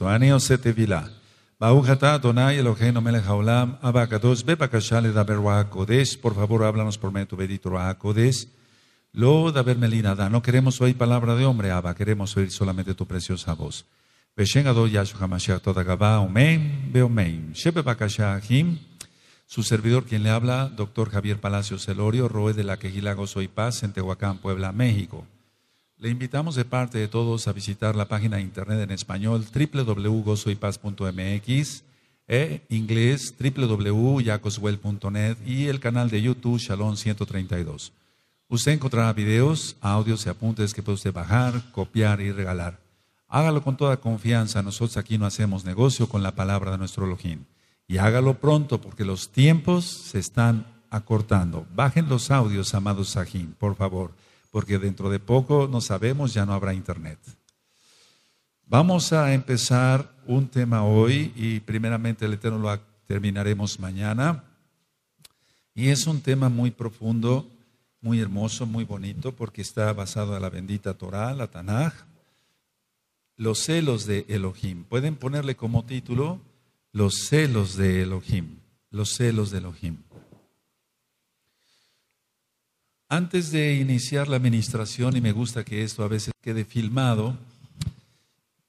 Anio Sete Vila Baujata Donai el ojeno Melehaolam Abacados Bebacasale da por favor háblanos por de tu vedito Rahodes Lo da Vermelinada No queremos oír palabra de hombre Abba queremos oír solamente tu preciosa voz Yashu Hamashia Toda Gaba Omén veomen Shepacashahim su servidor quien le habla Doctor Javier Palacios Elorio Roe de la Quejilago Soy Paz en Tehuacán Puebla México le invitamos de parte de todos a visitar la página de internet en español www.gozoypaz.mx, e inglés www.yacoswell.net y el canal de YouTube Shalom 132. Usted encontrará videos, audios y apuntes que puede usted bajar, copiar y regalar. Hágalo con toda confianza, nosotros aquí no hacemos negocio con la palabra de nuestro Elohim. Y hágalo pronto porque los tiempos se están acortando. Bajen los audios, amados Sajín, por favor porque dentro de poco, no sabemos, ya no habrá internet. Vamos a empezar un tema hoy y primeramente el Eterno lo terminaremos mañana. Y es un tema muy profundo, muy hermoso, muy bonito, porque está basado en la bendita Torah, la Tanaj, los celos de Elohim. Pueden ponerle como título los celos de Elohim, los celos de Elohim. Antes de iniciar la administración, y me gusta que esto a veces quede filmado,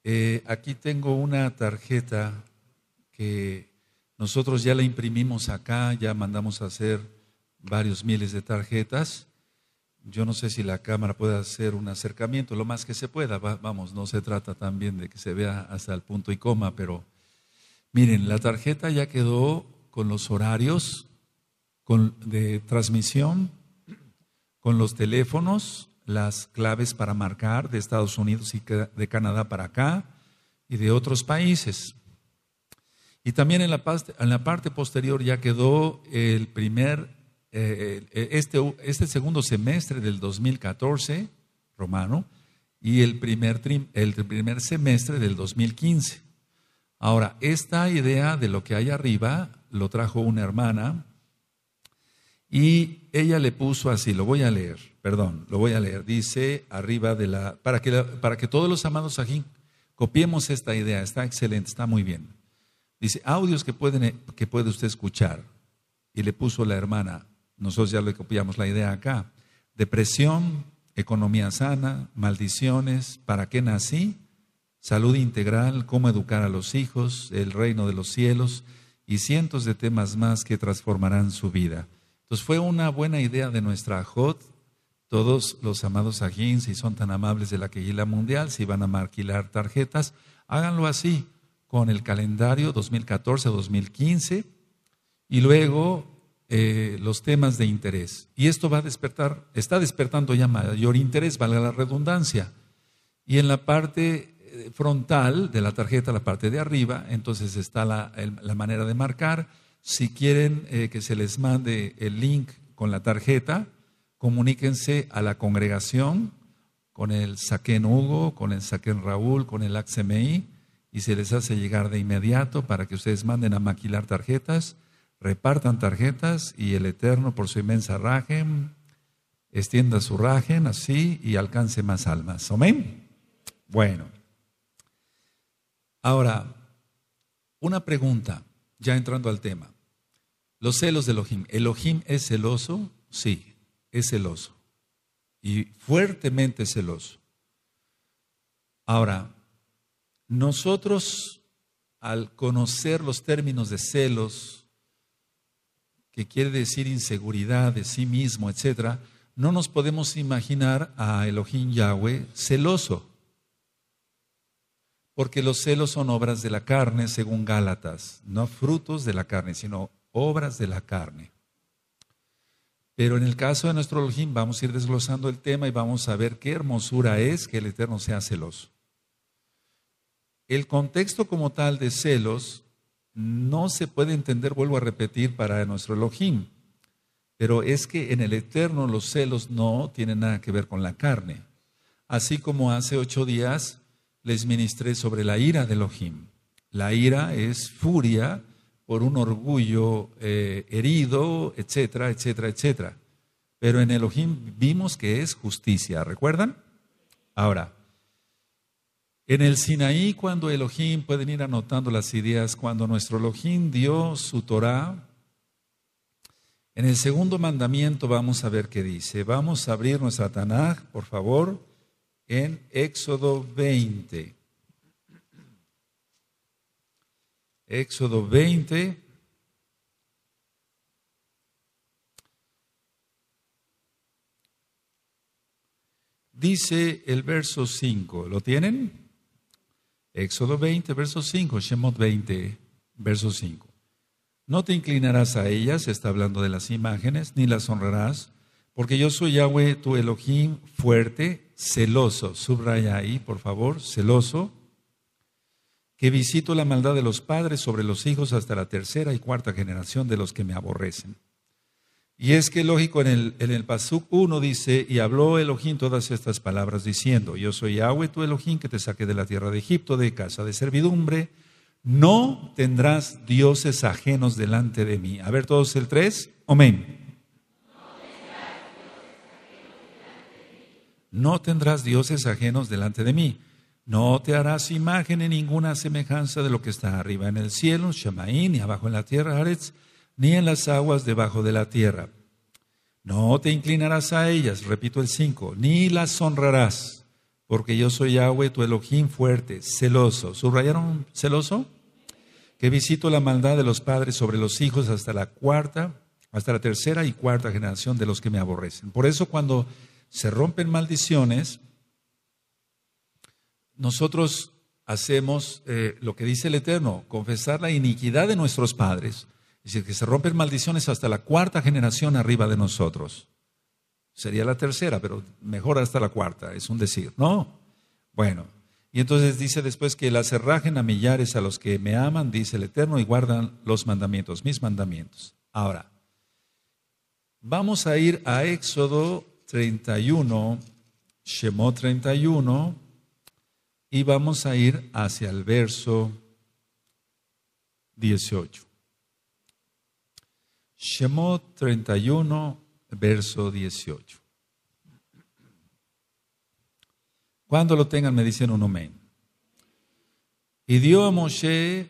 eh, aquí tengo una tarjeta que nosotros ya la imprimimos acá, ya mandamos a hacer varios miles de tarjetas. Yo no sé si la cámara puede hacer un acercamiento, lo más que se pueda. vamos, no se trata también de que se vea hasta el punto y coma, pero miren, la tarjeta ya quedó con los horarios de transmisión con los teléfonos, las claves para marcar de Estados Unidos y de Canadá para acá y de otros países. Y también en la, parte, en la parte posterior ya quedó el primer, eh, eh, este, este segundo semestre del 2014 romano y el primer, el primer semestre del 2015. Ahora, esta idea de lo que hay arriba lo trajo una hermana y ella le puso así, lo voy a leer, perdón, lo voy a leer. Dice arriba de la, para que, para que todos los amados aquí copiemos esta idea, está excelente, está muy bien. Dice, audios que, pueden, que puede usted escuchar. Y le puso la hermana, nosotros ya le copiamos la idea acá. Depresión, economía sana, maldiciones, ¿para qué nací? Salud integral, cómo educar a los hijos, el reino de los cielos y cientos de temas más que transformarán su vida. Pues fue una buena idea de nuestra Jod. Todos los amados agin si son tan amables de la Quejila Mundial, si van a marquilar tarjetas, háganlo así, con el calendario 2014-2015 y luego eh, los temas de interés. Y esto va a despertar, está despertando ya mayor interés, valga la redundancia. Y en la parte eh, frontal de la tarjeta, la parte de arriba, entonces está la manera de marcar si quieren eh, que se les mande el link con la tarjeta, comuníquense a la congregación con el Saquen Hugo, con el Saquen Raúl, con el AXMI y se les hace llegar de inmediato para que ustedes manden a maquilar tarjetas, repartan tarjetas y el Eterno por su inmensa rajen extienda su rajen así y alcance más almas. Amén. Bueno. Ahora, una pregunta, ya entrando al tema. Los celos de Elohim. ¿Elohim es celoso? Sí, es celoso. Y fuertemente celoso. Ahora, nosotros al conocer los términos de celos, que quiere decir inseguridad de sí mismo, etc., no nos podemos imaginar a Elohim Yahweh celoso, porque los celos son obras de la carne, según Gálatas, no frutos de la carne, sino obras de la carne. Pero en el caso de nuestro Elohim vamos a ir desglosando el tema y vamos a ver qué hermosura es que el Eterno sea celoso. El contexto como tal de celos no se puede entender, vuelvo a repetir, para nuestro Elohim. Pero es que en el Eterno los celos no tienen nada que ver con la carne. Así como hace ocho días les ministré sobre la ira de Elohim. La ira es furia por un orgullo eh, herido, etcétera, etcétera, etcétera. Pero en Elohim vimos que es justicia, ¿recuerdan? Ahora, en el Sinaí, cuando Elohim, pueden ir anotando las ideas, cuando nuestro Elohim dio su Torah, en el segundo mandamiento vamos a ver qué dice. Vamos a abrir nuestra Tanaj, por favor, en Éxodo 20. Éxodo 20. Dice el verso 5, ¿lo tienen? Éxodo 20, verso 5, Shemot 20, verso 5. No te inclinarás a ellas, está hablando de las imágenes, ni las honrarás, porque yo soy Yahweh, tu Elohim, fuerte, celoso, subraya ahí, por favor, celoso, que visito la maldad de los padres sobre los hijos hasta la tercera y cuarta generación de los que me aborrecen. Y es que lógico, en el, en el Pasuk 1 dice, y habló Elohim todas estas palabras diciendo, yo soy Yahweh tu Elohim que te saqué de la tierra de Egipto, de casa de servidumbre, no tendrás dioses ajenos delante de mí. A ver todos el 3, amén. No tendrás dioses ajenos delante de mí. No te harás imagen en ninguna semejanza de lo que está arriba en el cielo, Shamaín, ni abajo en la tierra, Aretz, ni en las aguas debajo de la tierra. No te inclinarás a ellas, repito el 5, ni las honrarás, porque yo soy Yahweh, tu Elohim fuerte, celoso. ¿Subrayaron celoso? Que visito la maldad de los padres sobre los hijos hasta la cuarta, hasta la tercera y cuarta generación de los que me aborrecen. Por eso cuando se rompen maldiciones, nosotros hacemos eh, lo que dice el Eterno, confesar la iniquidad de nuestros padres. Es decir, que se rompen maldiciones hasta la cuarta generación arriba de nosotros. Sería la tercera, pero mejor hasta la cuarta, es un decir, ¿no? Bueno, y entonces dice después que la cerrajen a millares a los que me aman, dice el Eterno, y guardan los mandamientos, mis mandamientos. Ahora, vamos a ir a Éxodo 31, Shemot 31, y vamos a ir hacia el verso 18. Shemot 31, verso 18. Cuando lo tengan me dicen un amén. Y dio a Moshe,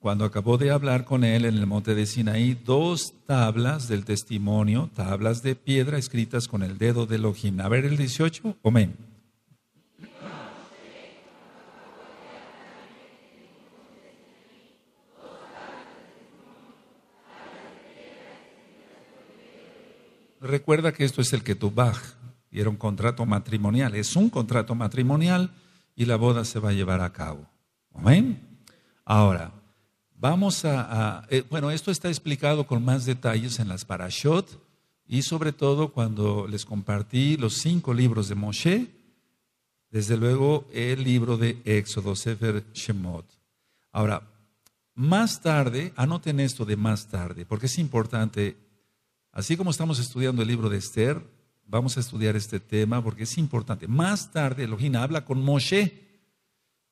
cuando acabó de hablar con él en el monte de Sinaí, dos tablas del testimonio, tablas de piedra escritas con el dedo de Elohim. A ver el 18, amén. Recuerda que esto es el que y era un contrato matrimonial. Es un contrato matrimonial y la boda se va a llevar a cabo. Amén. Ahora, vamos a. Eh, bueno, esto está explicado con más detalles en las Parashot y sobre todo cuando les compartí los cinco libros de Moshe. Desde luego, el libro de Éxodo, Sefer Shemot. Ahora, más tarde, anoten esto de más tarde, porque es importante Así como estamos estudiando el libro de Esther, vamos a estudiar este tema porque es importante. Más tarde, Elohim habla con Moshe,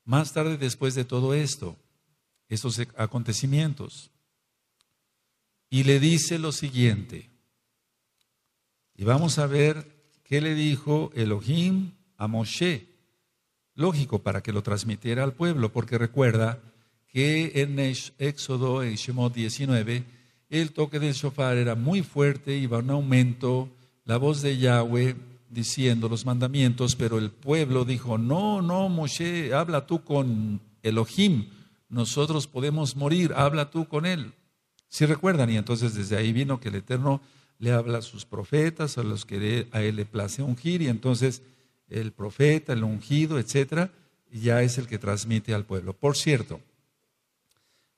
más tarde después de todo esto, estos acontecimientos, y le dice lo siguiente. Y vamos a ver qué le dijo Elohim a Moshe. Lógico, para que lo transmitiera al pueblo, porque recuerda que en Éxodo, en Shemot 19, el toque del shofar era muy fuerte, iba un aumento. La voz de Yahweh diciendo los mandamientos, pero el pueblo dijo, no, no, Moshe, habla tú con Elohim, nosotros podemos morir, habla tú con él. Si recuerdan, y entonces desde ahí vino que el Eterno le habla a sus profetas, a los que a él le place ungir, y entonces el profeta, el ungido, etcétera, ya es el que transmite al pueblo. Por cierto,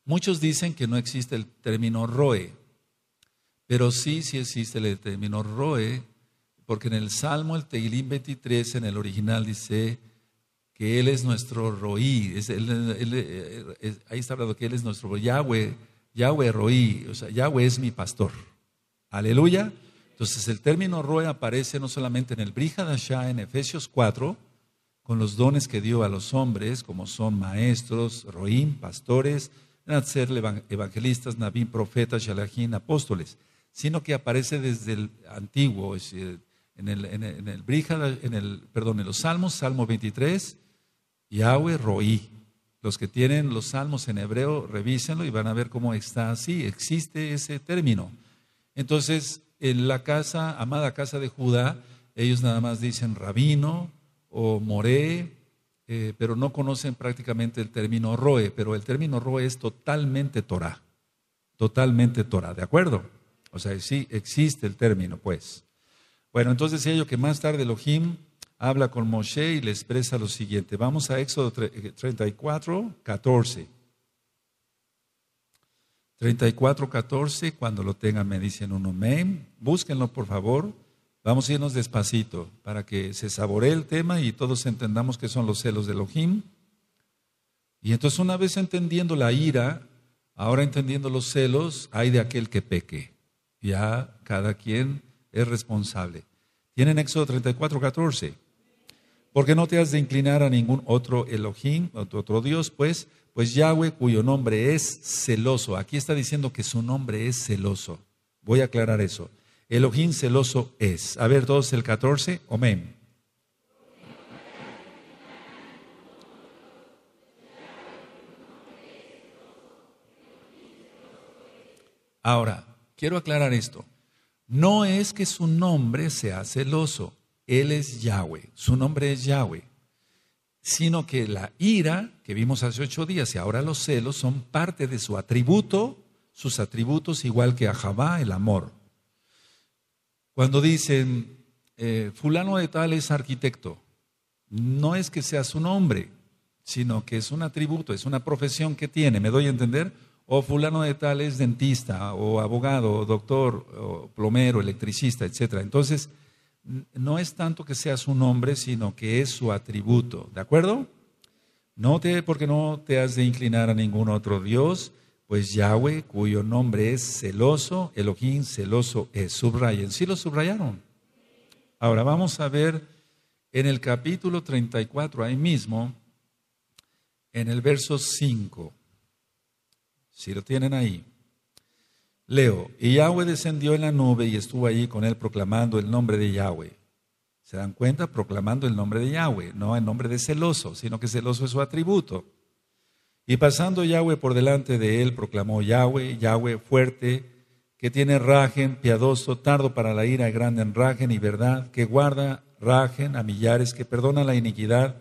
Muchos dicen que no existe el término roe, pero sí, sí existe el término roe, porque en el Salmo, el Teilim 23, en el original dice que Él es nuestro roí, eh, ahí está hablando que Él es nuestro Yahweh, Yahweh roí, o sea, Yahweh es mi pastor. Aleluya. Entonces el término roe aparece no solamente en el Brihadashá, en Efesios 4, con los dones que dio a los hombres, como son maestros, roín, pastores, a ser evangelistas, Naví, profetas, alagín apóstoles, sino que aparece desde el antiguo, eh, en el, en en en el perdón, en los Salmos, Salmo 23, Yahweh Roí. Los que tienen los Salmos en hebreo, revísenlo y van a ver cómo está así, existe ese término. Entonces, en la casa, amada casa de Judá, ellos nada más dicen rabino o moré eh, pero no conocen prácticamente el término Roe, pero el término Roe es totalmente Torah, totalmente Torah, ¿de acuerdo? O sea, sí existe el término, pues. Bueno, entonces ello que más tarde Elohim habla con Moshe y le expresa lo siguiente. Vamos a Éxodo 34, 14. 34, 14, cuando lo tengan me dicen un amén. Búsquenlo, por favor. Vamos a irnos despacito para que se saboree el tema y todos entendamos que son los celos de Elohim. Y entonces una vez entendiendo la ira, ahora entendiendo los celos, hay de aquel que peque. Ya cada quien es responsable. Tienen Éxodo 34, 14. Porque no te has de inclinar a ningún otro Elohim, otro, otro Dios, pues, pues Yahweh, cuyo nombre es celoso. Aquí está diciendo que su nombre es celoso. Voy a aclarar eso. Elohim celoso es. A ver todos el 14, amén. Ahora, quiero aclarar esto. No es que su nombre sea celoso, él es Yahweh, su nombre es Yahweh, sino que la ira que vimos hace ocho días y ahora los celos son parte de su atributo, sus atributos igual que a Javá, el amor. Cuando dicen, eh, fulano de tal es arquitecto, no es que sea su nombre, sino que es un atributo, es una profesión que tiene, ¿me doy a entender? O fulano de tal es dentista, o abogado, o doctor, o plomero, electricista, etc. Entonces, no es tanto que sea su nombre, sino que es su atributo, ¿de acuerdo? No te, porque no te has de inclinar a ningún otro Dios, pues Yahweh, cuyo nombre es celoso, Elohim celoso es. Subrayen. ¿Sí lo subrayaron? Ahora vamos a ver en el capítulo 34, ahí mismo, en el verso 5. Si lo tienen ahí. Leo, y Yahweh descendió en la nube y estuvo allí con él proclamando el nombre de Yahweh. ¿Se dan cuenta? Proclamando el nombre de Yahweh, no el nombre de celoso, sino que celoso es su atributo. Y pasando Yahweh por delante de él, proclamó Yahweh, Yahweh fuerte, que tiene rajen, piadoso, tardo para la ira, grande en rajen y verdad, que guarda rajen a millares, que perdona la iniquidad,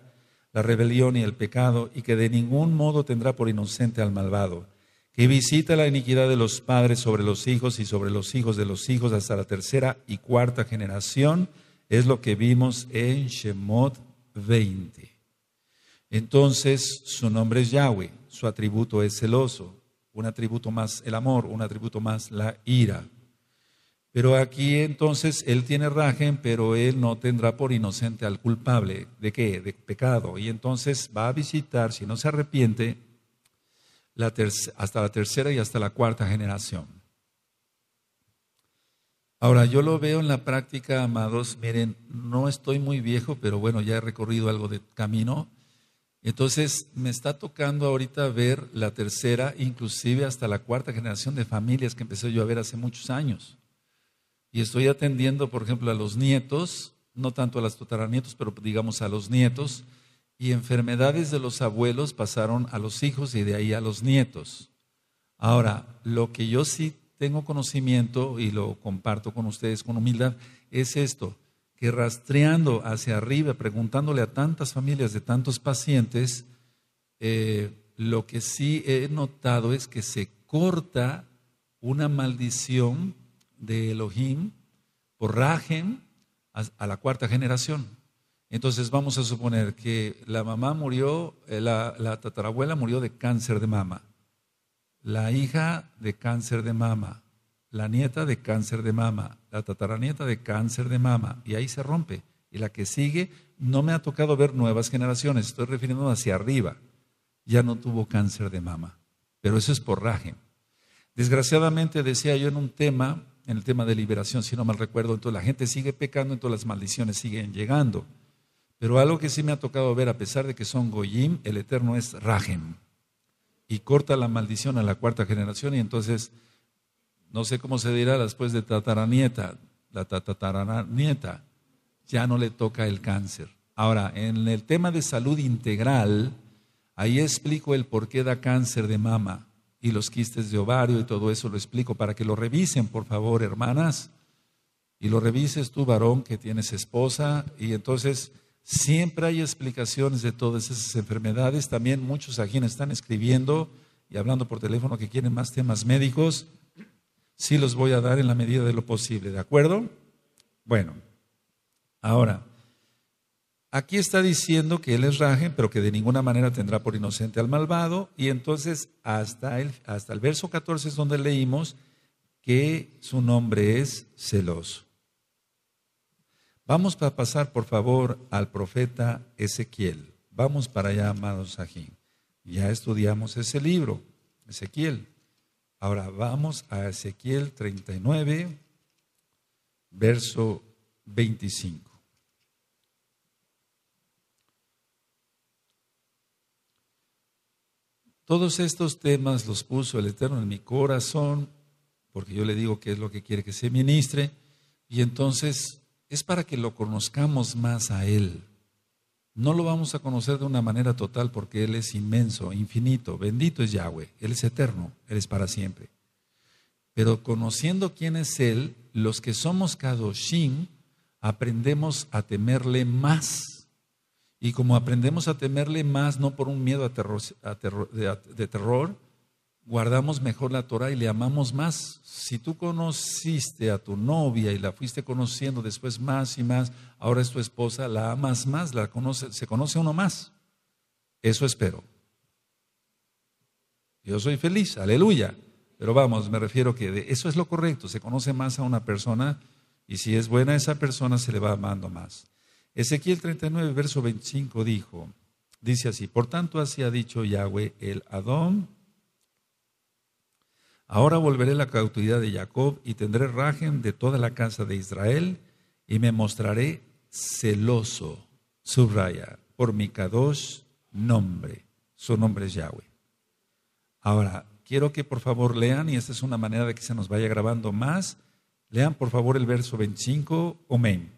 la rebelión y el pecado, y que de ningún modo tendrá por inocente al malvado, que visita la iniquidad de los padres sobre los hijos y sobre los hijos de los hijos hasta la tercera y cuarta generación, es lo que vimos en Shemot 20. Entonces su nombre es Yahweh, su atributo es celoso, un atributo más el amor, un atributo más la ira. Pero aquí entonces él tiene rajen, pero él no tendrá por inocente al culpable. ¿De qué? De pecado. Y entonces va a visitar, si no se arrepiente, hasta la tercera y hasta la cuarta generación. Ahora, yo lo veo en la práctica, amados. Miren, no estoy muy viejo, pero bueno, ya he recorrido algo de camino. Entonces, me está tocando ahorita ver la tercera, inclusive hasta la cuarta generación de familias que empecé yo a ver hace muchos años. Y estoy atendiendo, por ejemplo, a los nietos, no tanto a las tataranietos, pero digamos a los nietos, y enfermedades de los abuelos pasaron a los hijos y de ahí a los nietos. Ahora, lo que yo sí tengo conocimiento y lo comparto con ustedes con humildad es esto rastreando hacia arriba, preguntándole a tantas familias de tantos pacientes, eh, lo que sí he notado es que se corta una maldición de Elohim por rajen a, la cuarta generación. Entonces vamos a suponer que la mamá murió, eh, la tatarabuela murió de cáncer de mama, la hija de cáncer de mama, la nieta de cáncer de mama, la tataranieta de cáncer de mama, y ahí se rompe. Y la que sigue, no me ha tocado ver nuevas generaciones, estoy refiriendo hacia arriba, ya no tuvo cáncer de mama, pero eso es por Rajem. Desgraciadamente decía yo en un tema, en el tema de liberación, si no mal recuerdo, entonces la gente sigue pecando, entonces las maldiciones siguen llegando. Pero algo que sí me ha tocado ver, a pesar de que son Goyim, el Eterno es Rajem. Y corta la maldición a la cuarta generación y entonces no sé cómo se dirá después de tataranieta, la tataranieta, ya no le toca el cáncer. Ahora, en el tema de salud integral, ahí explico el por qué da cáncer de mama y los quistes de ovario y todo eso lo explico para que lo revisen, por favor, hermanas. Y lo revises tú, varón, que tienes esposa. Y entonces siempre hay explicaciones de todas esas enfermedades. También muchos aquí están escribiendo y hablando por teléfono que quieren más temas médicos sí los voy a dar en la medida de lo posible, ¿de acuerdo? Bueno, ahora, aquí está diciendo que él es rajen, pero que de ninguna manera tendrá por inocente al malvado, y entonces hasta el, hasta el verso 14 es donde leímos que su nombre es celoso. Vamos a pasar, por favor, al profeta Ezequiel. Vamos para allá, amados Sajín. Ya estudiamos ese libro, Ezequiel. Ahora vamos a Ezequiel 39, verso 25. Todos estos temas los puso el Eterno en mi corazón, porque yo le digo que es lo que quiere que se ministre, y entonces es para que lo conozcamos más a Él. No lo vamos a conocer de una manera total porque Él es inmenso, infinito, bendito es Yahweh, Él es eterno, Él es para siempre. Pero conociendo quién es Él, los que somos Kadoshim, aprendemos a temerle más. Y como aprendemos a temerle más, no por un miedo de terror, guardamos mejor la Torah y le amamos más. Si tú conociste a tu novia y la fuiste conociendo después más y más, ahora es tu esposa, la amas más, la conoce, se conoce uno más. Eso espero. Yo soy feliz, aleluya. Pero vamos, me refiero que eso es lo correcto, se conoce más a una persona y si es buena esa persona se le va amando más. Ezequiel 39, verso 25 dijo, dice así, por tanto así ha dicho Yahweh el Adón, Ahora volveré la cautividad de Jacob y tendré rajem de toda la casa de Israel y me mostraré celoso, subraya, por mi Kadosh nombre. Su nombre es Yahweh. Ahora, quiero que por favor lean, y esta es una manera de que se nos vaya grabando más, lean por favor el verso 25, Omen.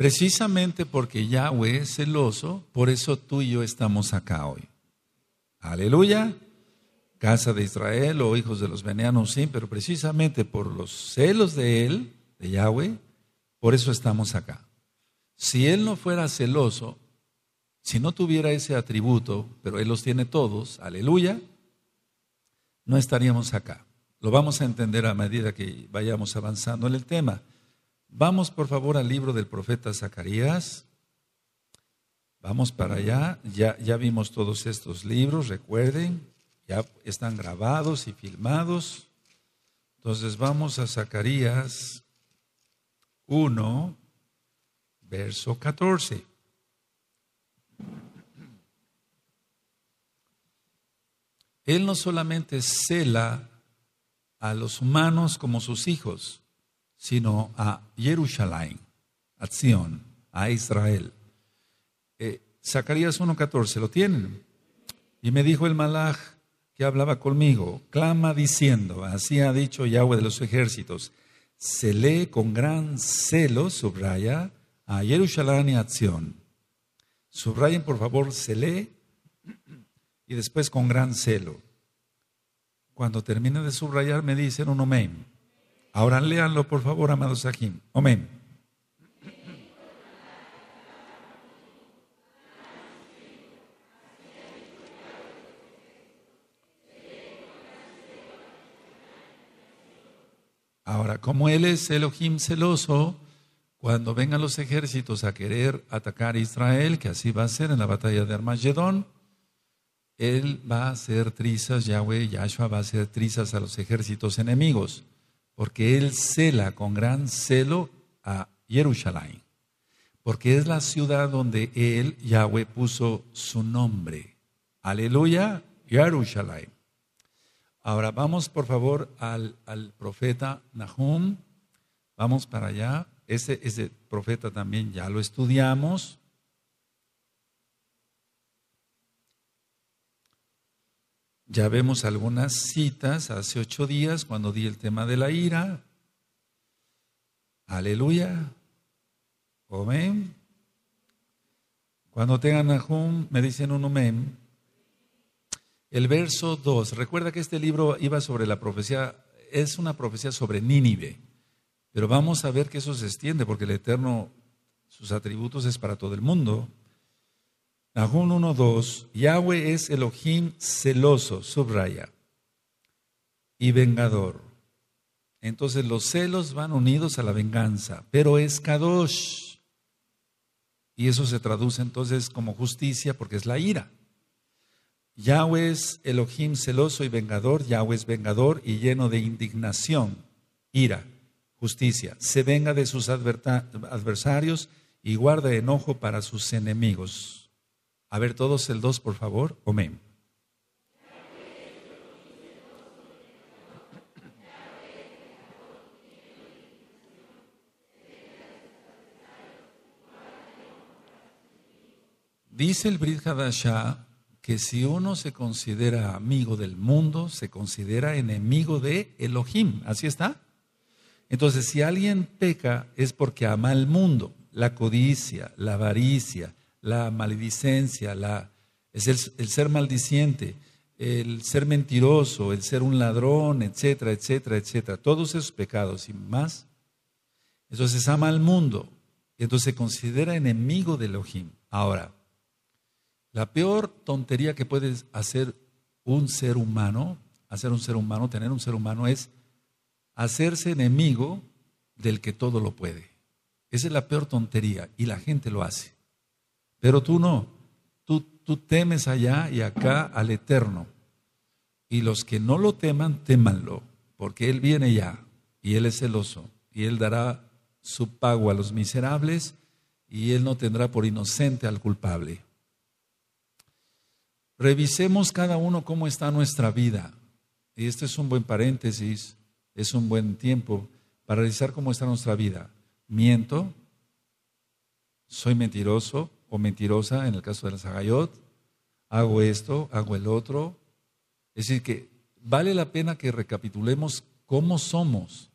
Precisamente porque Yahweh es celoso, por eso tú y yo estamos acá hoy. Aleluya. Casa de Israel o oh hijos de los veneanos, sí, pero precisamente por los celos de Él, de Yahweh, por eso estamos acá. Si Él no fuera celoso, si no tuviera ese atributo, pero Él los tiene todos, aleluya, no estaríamos acá. Lo vamos a entender a medida que vayamos avanzando en el tema. Vamos por favor al libro del profeta Zacarías. Vamos para allá. Ya, ya vimos todos estos libros, recuerden, ya están grabados y filmados. Entonces vamos a Zacarías 1, verso 14. Él no solamente cela a los humanos como sus hijos, sino a Jerusalén, a a Israel. Eh, Zacarías 1.14, ¿lo tienen? Y me dijo el malach que hablaba conmigo, clama diciendo, así ha dicho Yahweh de los ejércitos, se lee con gran celo, subraya, a Jerusalén y a Sion. Subrayen, por favor, se lee y después con gran celo. Cuando termine de subrayar, me dicen un omen. Ahora léanlo, por favor, amados aquí. Amén. Ahora, como él es Elohim celoso, cuando vengan los ejércitos a querer atacar a Israel, que así va a ser en la batalla de Armagedón, él va a hacer trizas, Yahweh, Yahshua va a hacer trizas a los ejércitos enemigos porque él cela con gran celo a Jerusalén, porque es la ciudad donde él, Yahweh, puso su nombre. Aleluya, Jerusalén. Ahora vamos por favor al, al profeta Nahum, vamos para allá. Ese, ese profeta también ya lo estudiamos. Ya vemos algunas citas hace ocho días cuando di el tema de la ira. Aleluya. Amén. Cuando tengan a me dicen un amén. El verso 2. Recuerda que este libro iba sobre la profecía, es una profecía sobre Nínive. Pero vamos a ver que eso se extiende porque el Eterno, sus atributos es para todo el mundo. Nahum 1.2, Yahweh es Elohim celoso, subraya, y vengador. Entonces los celos van unidos a la venganza, pero es Kadosh. Y eso se traduce entonces como justicia porque es la ira. Yahweh es Elohim celoso y vengador, Yahweh es vengador y lleno de indignación, ira, justicia. Se venga de sus adversarios y guarda enojo para sus enemigos. A ver todos el dos, por favor. Amén. Dice el Brit que si uno se considera amigo del mundo, se considera enemigo de Elohim. ¿Así está? Entonces, si alguien peca es porque ama al mundo, la codicia, la avaricia, la maledicencia, la, es el, ser maldiciente, el ser mentiroso, el ser un ladrón, etcétera, etcétera, etcétera. Todos esos pecados y más. Entonces ama al mundo, y entonces se considera enemigo de Elohim. Ahora, la peor tontería que puede hacer un ser humano, hacer un ser humano, tener un ser humano, es hacerse enemigo del que todo lo puede. Esa es la peor tontería y la gente lo hace. Pero tú no, tú, tú temes allá y acá al Eterno. Y los que no lo teman, témanlo, porque Él viene ya y Él es celoso y Él dará su pago a los miserables y Él no tendrá por inocente al culpable. Revisemos cada uno cómo está nuestra vida. Y este es un buen paréntesis, es un buen tiempo para revisar cómo está nuestra vida. ¿Miento? ¿Soy mentiroso? o mentirosa, en el caso de la Zagayot, hago esto, hago el otro. Es decir, que vale la pena que recapitulemos cómo somos,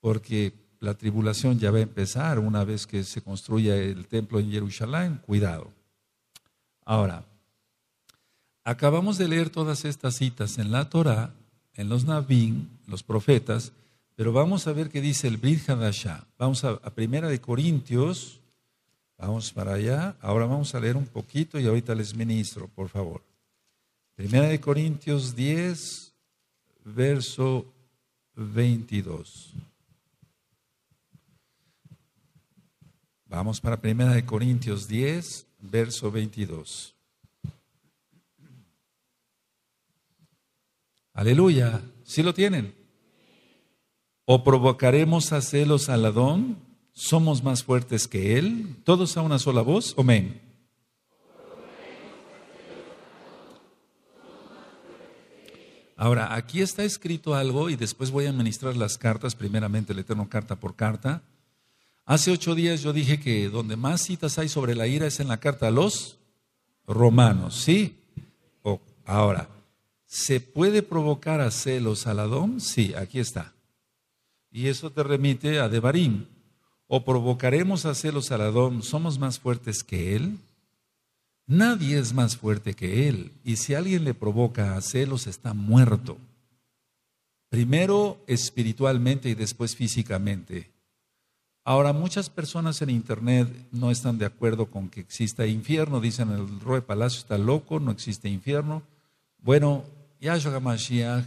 porque la tribulación ya va a empezar una vez que se construya el templo en Jerusalén, cuidado. Ahora, acabamos de leer todas estas citas en la Torá, en los Navín, los profetas, pero vamos a ver qué dice el Brit Vamos a, a Primera de Corintios Vamos para allá. Ahora vamos a leer un poquito y ahorita les ministro, por favor. Primera de Corintios 10, verso 22. Vamos para Primera de Corintios 10, verso 22. Aleluya. ¿Sí lo tienen? ¿O provocaremos a celos al Adón? somos más fuertes que Él? ¿Todos a una sola voz? Amén. Ahora, aquí está escrito algo y después voy a administrar las cartas, primeramente el Eterno carta por carta. Hace ocho días yo dije que donde más citas hay sobre la ira es en la carta a los romanos, ¿sí? ahora, ¿se puede provocar a celos al Adón? Sí, aquí está. Y eso te remite a Devarim o provocaremos a celos a Adón, ¿somos más fuertes que él? Nadie es más fuerte que él, y si alguien le provoca a celos está muerto. Primero espiritualmente y después físicamente. Ahora, muchas personas en Internet no están de acuerdo con que exista infierno. Dicen, el Roe Palacio está loco, no existe infierno. Bueno, Yahshua Mashiach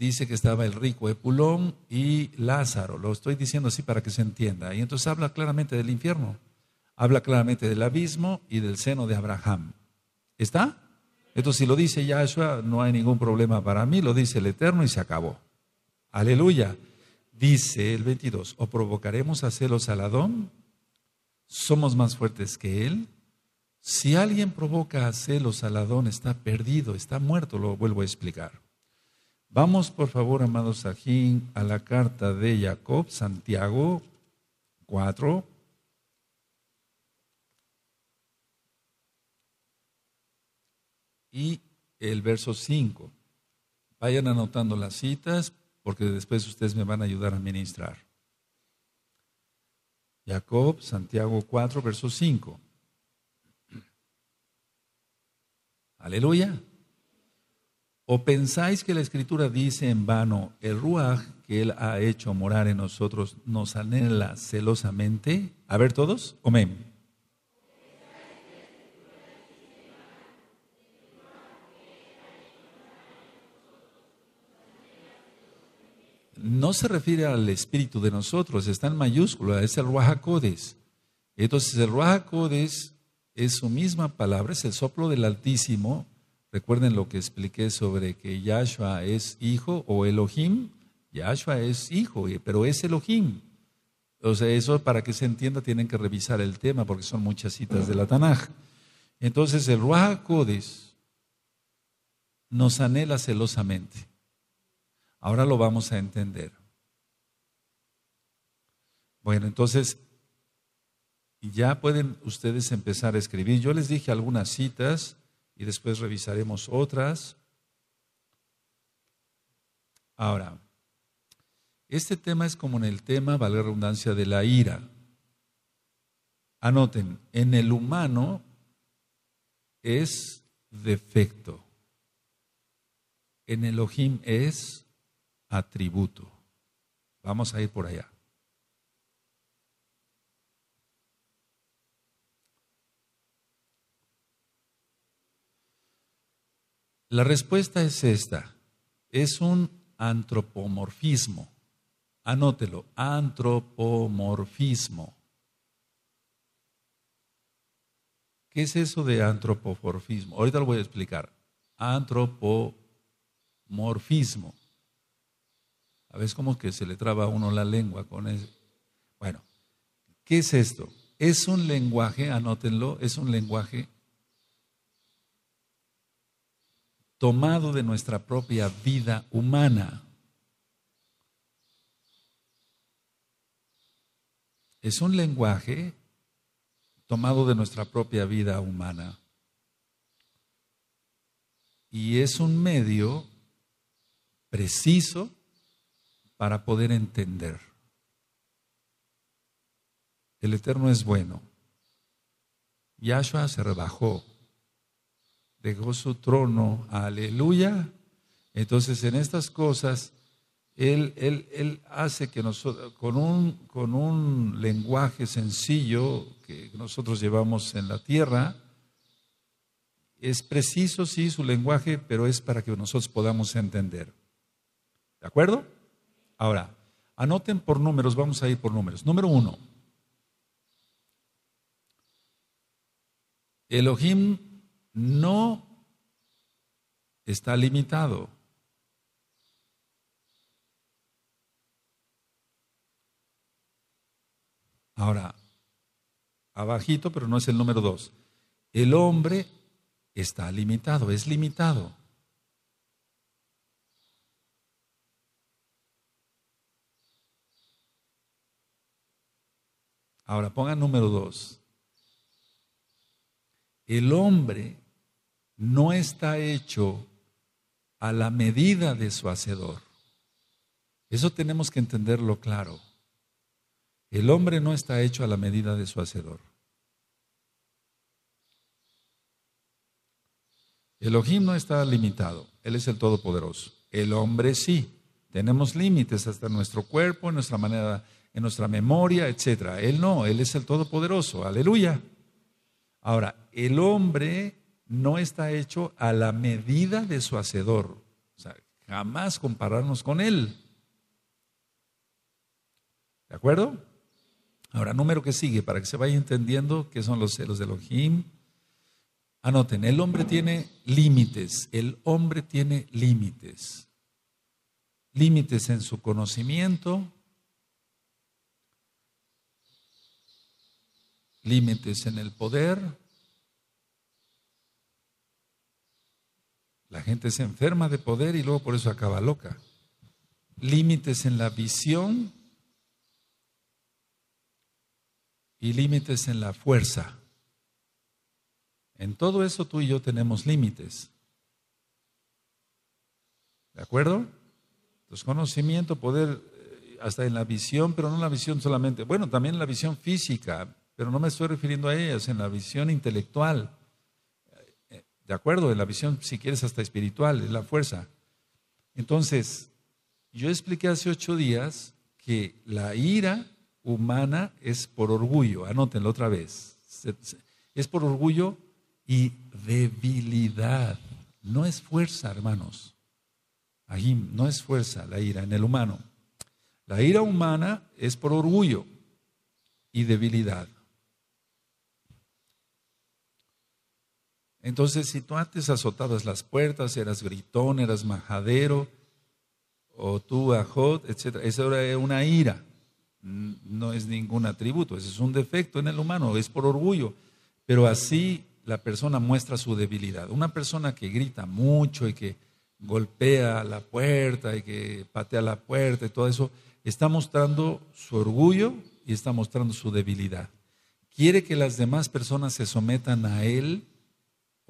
dice que estaba el rico Epulón y Lázaro. Lo estoy diciendo así para que se entienda. Y entonces habla claramente del infierno, habla claramente del abismo y del seno de Abraham. ¿Está? Entonces, si lo dice Yahshua, no hay ningún problema para mí, lo dice el Eterno y se acabó. Aleluya. Dice el 22, o provocaremos a celos a Adón, somos más fuertes que él. Si alguien provoca a celos al Adón, está perdido, está muerto, lo vuelvo a explicar. Vamos, por favor, amados Sajín, a la carta de Jacob, Santiago 4. Y el verso 5. Vayan anotando las citas porque después ustedes me van a ayudar a ministrar. Jacob, Santiago 4, verso 5. Aleluya. ¿O pensáis que la Escritura dice en vano, el Ruaj que Él ha hecho morar en nosotros nos anhela celosamente? A ver todos, amén. No se refiere al espíritu de nosotros, está en mayúscula, es el Ruach Entonces el Ruach es su misma palabra, es el soplo del Altísimo Recuerden lo que expliqué sobre que Yahshua es hijo o Elohim. Yahshua es hijo, eh, pero es Elohim. O sea, eso para que se entienda tienen que revisar el tema porque son muchas citas de la Tanaj. Entonces el Ruach nos anhela celosamente. Ahora lo vamos a entender. Bueno, entonces ya pueden ustedes empezar a escribir. Yo les dije algunas citas y después revisaremos otras. Ahora, este tema es como en el tema, valga la redundancia, de la ira. Anoten, en el humano es defecto. En el ojim es atributo. Vamos a ir por allá. La respuesta es esta. Es un antropomorfismo. Anótelo, antropomorfismo. ¿Qué es eso de antropomorfismo? Ahorita lo voy a explicar. Antropomorfismo. A veces como que se le traba a uno la lengua con eso. Bueno, ¿qué es esto? Es un lenguaje, anótenlo, es un lenguaje tomado de nuestra propia vida humana. Es un lenguaje tomado de nuestra propia vida humana. Y es un medio preciso para poder entender. El Eterno es bueno. Yahshua se rebajó dejó su trono, aleluya. Entonces en estas cosas, Él, él, hace que nosotros, con un, con un lenguaje sencillo que nosotros llevamos en la tierra, es preciso, sí, su lenguaje, pero es para que nosotros podamos entender. ¿De acuerdo? Ahora, anoten por números, vamos a ir por números. Número uno. Elohim no está limitado. Ahora, abajito, pero no es el número dos. El hombre está limitado, es limitado. Ahora, pongan número dos el hombre no está hecho a la medida de su hacedor. Eso tenemos que entenderlo claro. El hombre no está hecho a la medida de su hacedor. Elohim no está limitado, Él es el Todopoderoso. El hombre sí. Tenemos límites hasta nuestro cuerpo, en nuestra manera, en nuestra memoria, etc. Él no, Él es el Todopoderoso. Aleluya. Ahora, el hombre no está hecho a la medida de su hacedor. O sea, jamás compararnos con él. ¿De acuerdo? Ahora, número que sigue, para que se vaya entendiendo qué son los celos de Elohim. Anoten, el hombre tiene límites, el hombre tiene límites. Límites en su conocimiento, límites en el poder. La gente se enferma de poder y luego por eso acaba loca. Límites en la visión y límites en la fuerza. En todo eso tú y yo tenemos límites. ¿De acuerdo? Entonces, conocimiento, poder, eh, hasta en la visión, pero no la visión solamente. Bueno, también la visión física pero no me estoy refiriendo a ellas, en la visión intelectual, eh, eh, de acuerdo, en la visión, si quieres, hasta espiritual, es la fuerza. Entonces, yo expliqué hace ocho días que la ira humana es por orgullo, anótenlo otra vez, es por orgullo y debilidad, no es fuerza, hermanos. Ahí no es fuerza la ira en el humano. La ira humana es por orgullo y debilidad. Entonces, si tú antes azotabas las puertas, eras gritón, eras majadero, o tú ajot, etc., esa era una ira. No es ningún atributo, ese es un defecto en el humano, es por orgullo. Pero así la persona muestra su debilidad. Una persona que grita mucho y que golpea la puerta y que patea la puerta y todo eso, está mostrando su orgullo y está mostrando su debilidad. Quiere que las demás personas se sometan a él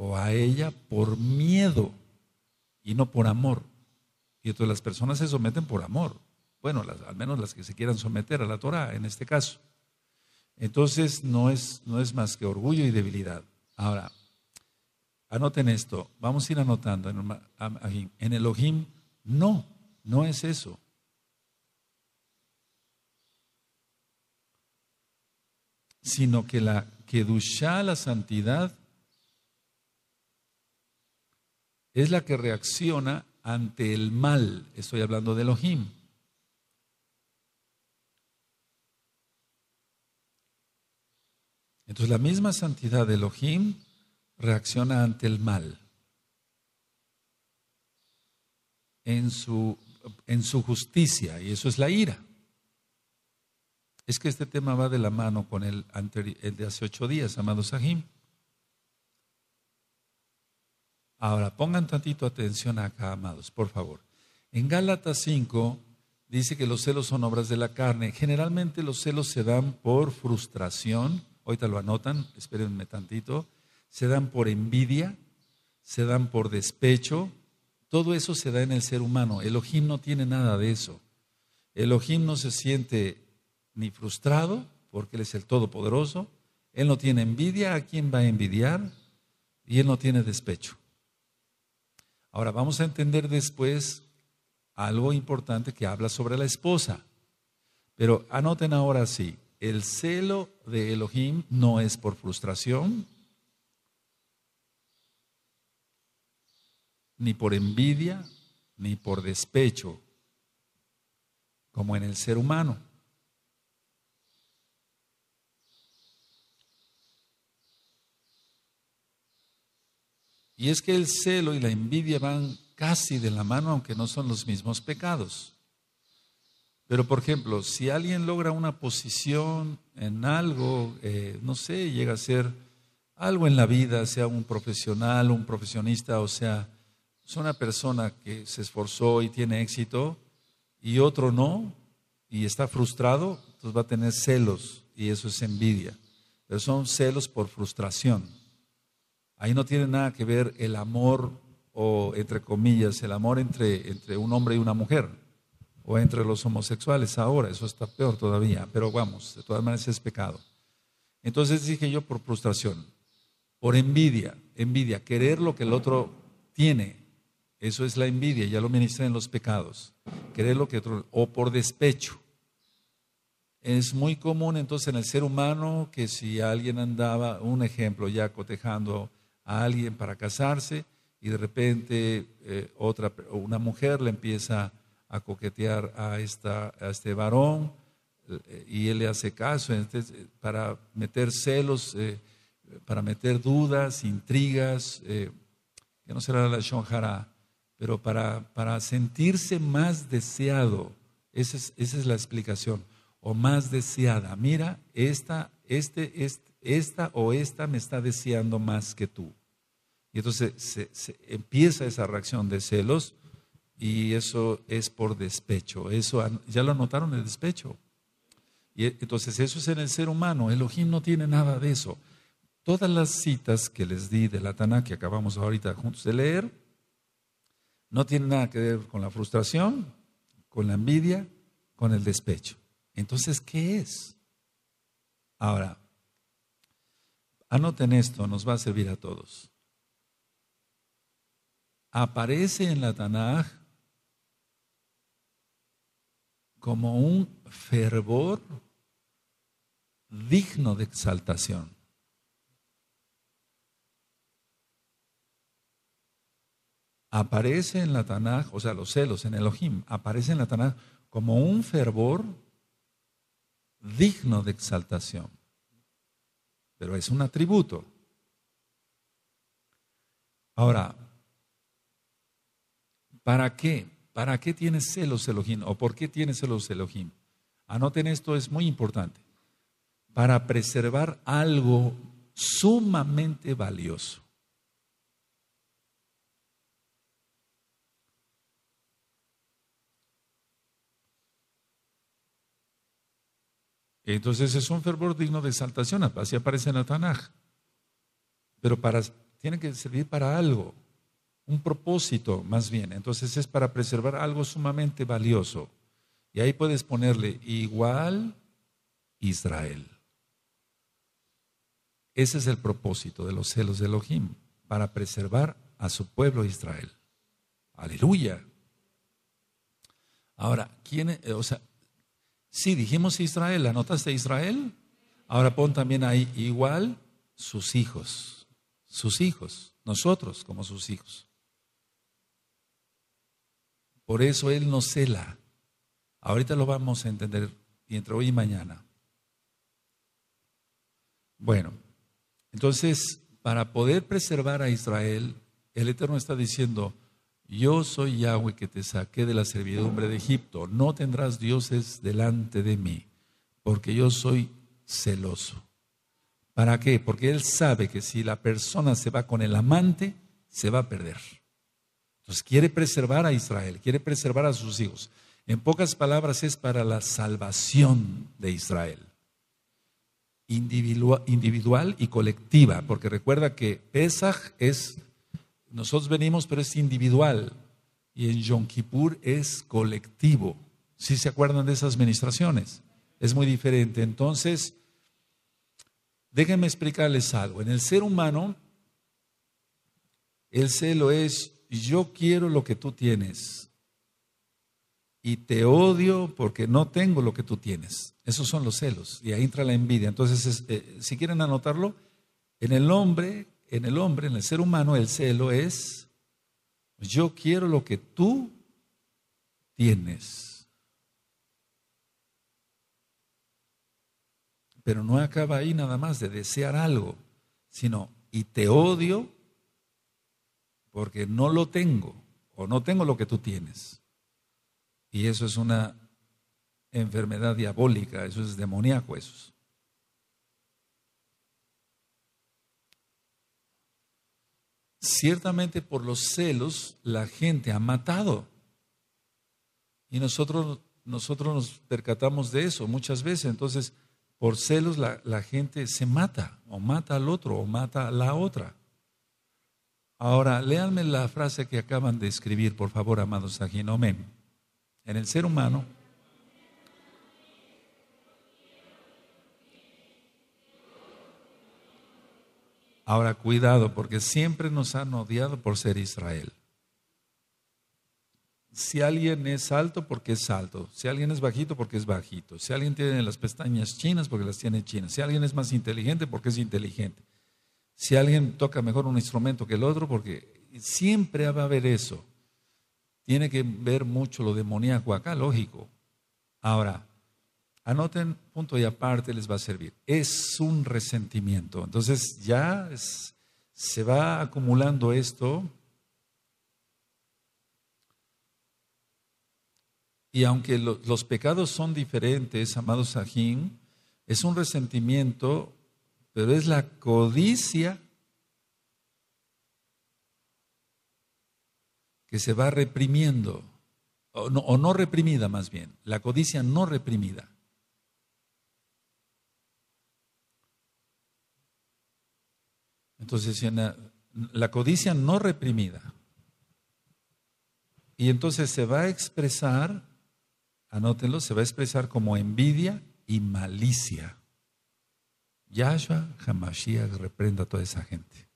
o a ella por miedo y no por amor. Y entonces las personas se someten por amor. Bueno, al menos las que se quieran someter a la Torah en este caso. Entonces no es, no es más que orgullo y debilidad. Ahora, anoten esto, vamos a ir anotando en, Elohim, el no, no es eso. Sino que la Kedushá, la santidad, es la que reacciona ante el mal. Estoy hablando de Elohim. Entonces la misma santidad de Elohim reacciona ante el mal. En su, en su justicia, y eso es la ira. Es que este tema va de la mano con el, el de hace ocho días, amado Sahim. Ahora, pongan tantito atención acá, amados, por favor. En Gálatas 5 dice que los celos son obras de la carne. Generalmente los celos se dan por frustración, ahorita lo anotan, espérenme tantito, se dan por envidia, se dan por despecho, todo eso se da en el ser humano. Elohim no tiene nada de eso. Elohim no se siente ni frustrado, porque Él es el Todopoderoso. Él no tiene envidia, ¿a quién va a envidiar? Y Él no tiene despecho. Ahora vamos a entender después algo importante que habla sobre la esposa. Pero anoten ahora sí, el celo de Elohim no es por frustración, ni por envidia, ni por despecho, como en el ser humano. Y es que el celo y la envidia van casi de la mano, aunque no son los mismos pecados. Pero, por ejemplo, si alguien logra una posición en algo, eh, no sé, llega a ser algo en la vida, sea un profesional, un profesionista, o sea, es una persona que se esforzó y tiene éxito, y otro no, y está frustrado, entonces va a tener celos, y eso es envidia. Pero son celos por frustración. Ahí no tiene nada que ver el amor o, entre comillas, el amor entre, entre un hombre y una mujer o entre los homosexuales ahora, eso está peor todavía, pero vamos, de todas maneras es pecado. Entonces dije yo por frustración, por envidia, envidia, querer lo que el otro tiene, eso es la envidia, ya lo ministré en los pecados, querer lo que otro, o por despecho. Es muy común entonces en el ser humano que si alguien andaba, un ejemplo, ya cotejando a alguien para casarse y de repente eh, otra, una mujer le empieza a coquetear a, esta, a este varón eh, y él le hace caso, entonces, eh, para meter celos, para meter dudas, intrigas, que no será la shonjara, pero para, para sentirse más deseado, esa es, esa es la explicación, o más deseada. Mira, esta, este, este esta o esta me está deseando más que tú. Y entonces se, empieza esa reacción de celos y eso es por despecho. Eso ya lo notaron el despecho. Y entonces eso es en el ser humano. Elohim no tiene nada de eso. Todas las citas que les di de la Taná que acabamos ahorita juntos de leer no tienen nada que ver con la frustración, con la envidia, con el despecho. Entonces, ¿qué es? Ahora, anoten esto, nos va a servir a todos aparece en la Tanaj como un fervor digno de exaltación. Aparece en la Tanaj, o sea, los celos en Elohim, aparece en la Tanaj como un fervor digno de exaltación. Pero es un atributo. Ahora, ¿Para qué? ¿Para qué tienes celos Elohim? ¿O por qué tienes celos Elohim? Anoten esto, es muy importante. Para preservar algo sumamente valioso. Entonces es un fervor digno de exaltación, así aparece en el Pero para, tiene que servir para algo un propósito más bien. Entonces es para preservar algo sumamente valioso. Y ahí puedes ponerle igual Israel. Ese es el propósito de los celos de Elohim, para preservar a su pueblo Israel. Aleluya. Ahora, ¿quién, o sea, sí dijimos Israel, de Israel? Ahora pon también ahí igual sus hijos, sus hijos, nosotros como sus hijos. Por eso Él nos cela. Ahorita lo vamos a entender entre hoy y mañana. Bueno, entonces, para poder preservar a Israel, el Eterno está diciendo, yo soy Yahweh que te saqué de la servidumbre de Egipto, no tendrás dioses delante de mí, porque yo soy celoso. ¿Para qué? Porque él sabe que si la persona se va con el amante, se va a perder. Entonces quiere preservar a Israel, quiere preservar a sus hijos. En pocas palabras es para la salvación de Israel, individual, y colectiva, porque recuerda que Pesach es, nosotros venimos pero es individual y en Yom Kippur es colectivo. Si ¿Sí se acuerdan de esas ministraciones? Es muy diferente. Entonces, déjenme explicarles algo. En el ser humano, el celo es yo quiero lo que tú tienes y te odio porque no tengo lo que tú tienes. Esos son los celos y ahí entra la envidia. Entonces, este, si quieren anotarlo, en el hombre, en el hombre, en el ser humano, el celo es yo quiero lo que tú tienes. Pero no acaba ahí nada más de desear algo, sino y te odio porque no lo tengo o no tengo lo que tú tienes. Y eso es una enfermedad diabólica, eso es demoníaco, eso Ciertamente por los celos la gente ha matado. Y nosotros, nosotros nos percatamos de eso muchas veces. Entonces, por celos la, la gente se mata, o mata al otro, o mata a la otra. Ahora, léanme la frase que acaban de escribir, por favor, amados ajinomé. En el ser humano, Ahora cuidado, porque siempre nos han odiado por ser Israel. Si alguien es alto, porque es alto. Si alguien es bajito, porque es bajito. Si alguien tiene las pestañas chinas, porque las tiene chinas. Si alguien es más inteligente, porque es inteligente si alguien toca mejor un instrumento que el otro, porque siempre va a haber eso. Tiene que ver mucho lo demoníaco acá, lógico. Ahora, anoten, punto y aparte les va a servir. Es un resentimiento. Entonces ya se va acumulando esto. Y aunque los pecados son diferentes, amados Sajín, es un resentimiento pero es la codicia que se va reprimiendo, o no, reprimida más bien, la codicia no reprimida. Entonces, la, la codicia no reprimida. Y entonces se va a expresar, anótenlo, se va a expresar como envidia y malicia. Yahshua Hamashiach reprenda a toda esa gente.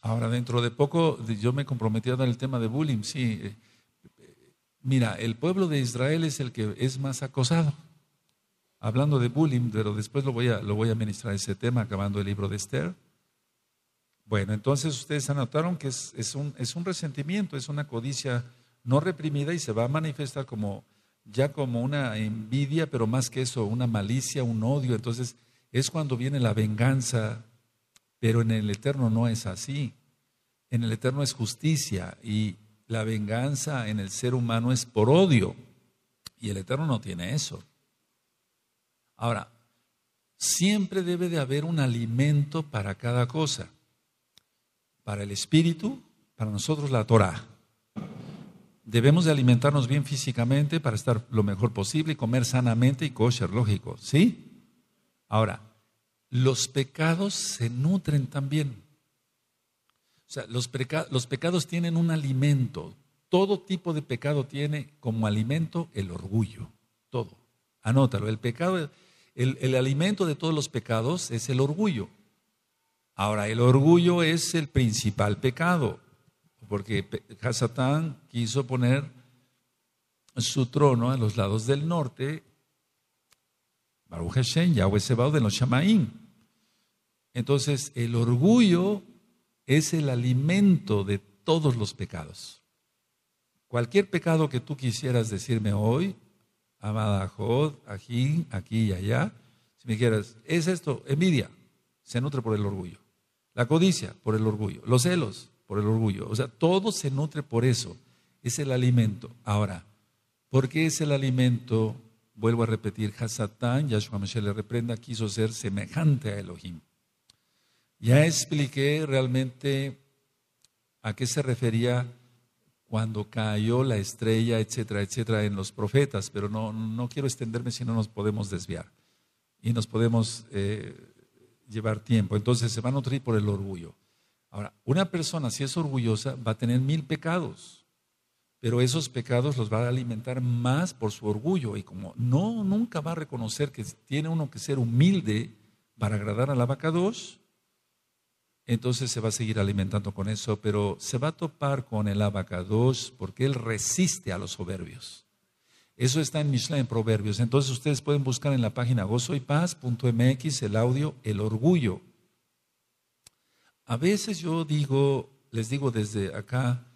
Ahora, dentro de poco, yo me comprometí a dar el tema de bullying, sí. Eh, eh, mira, el pueblo de Israel es el que es más acosado. Hablando de bullying, pero después lo voy a, lo voy a ministrar ese tema acabando el libro de Esther. Bueno, entonces ustedes anotaron que es, un, es un resentimiento, es una codicia no reprimida y se va a manifestar como ya como una envidia, pero más que eso, una malicia, un odio. Entonces es cuando viene la venganza, pero en el eterno no es así. En el eterno es justicia y la venganza en el ser humano es por odio y el eterno no tiene eso. Ahora, siempre debe de haber un alimento para cada cosa para el espíritu, para nosotros la Torah. Debemos de alimentarnos bien físicamente para estar lo mejor posible y comer sanamente y kosher, lógico, ¿sí? Ahora, los pecados se nutren también. O sea, los, los pecados tienen un alimento. Todo tipo de pecado tiene como alimento el orgullo. Todo. Anótalo. El pecado, el alimento de todos los pecados es el orgullo. Ahora, el orgullo es el principal pecado, porque Hasatán quiso poner su trono a los lados del norte, Baruch Hashem, Yahweh de los Shamaín. Entonces, el orgullo es el alimento de todos los pecados. Cualquier pecado que tú quisieras decirme hoy, amada Jod, aquí, aquí y allá, si me quieras, es esto, envidia, se nutre por el orgullo. La codicia, por el orgullo. Los celos, por el orgullo. O sea, todo se nutre por eso. Es el alimento. Ahora, ¿por qué es el alimento? Vuelvo a repetir, Hasatán, Yahshua Mashiach le reprenda, quiso ser semejante a Elohim. Ya expliqué realmente a qué se refería cuando cayó la estrella, etcétera, etcétera, en los profetas, pero no, no quiero extenderme si no nos podemos desviar y nos podemos eh, llevar tiempo. Entonces se va a nutrir por el orgullo. Ahora, una persona si es orgullosa va a tener mil pecados, pero esos pecados los va a alimentar más por su orgullo y como no nunca va a reconocer que tiene uno que ser humilde para agradar al la entonces se va a seguir alimentando con eso, pero se va a topar con el abacados porque él resiste a los soberbios. Eso está en Mishnah, en Proverbios. Entonces ustedes pueden buscar en la página gozoypaz.mx el audio El Orgullo. A veces yo digo, les digo desde acá,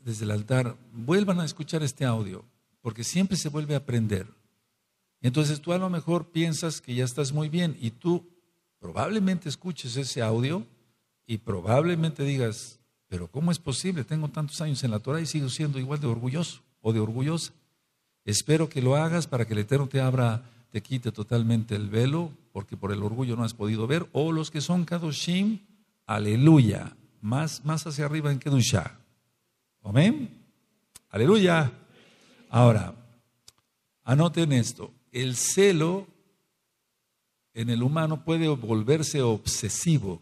desde el altar, vuelvan a escuchar este audio, porque siempre se vuelve a aprender. Entonces tú a lo mejor piensas que ya estás muy bien y tú probablemente escuches ese audio y probablemente digas, pero ¿cómo es posible? Tengo tantos años en la Torah y sigo siendo igual de orgulloso o de orgullosa. Espero que lo hagas para que el Eterno te abra, te quite totalmente el velo, porque por el orgullo no has podido ver. O los que son Kadoshim, aleluya. Más, más hacia arriba en Kedusha, Amén. Aleluya. Ahora, anoten esto. El celo en el humano puede volverse obsesivo.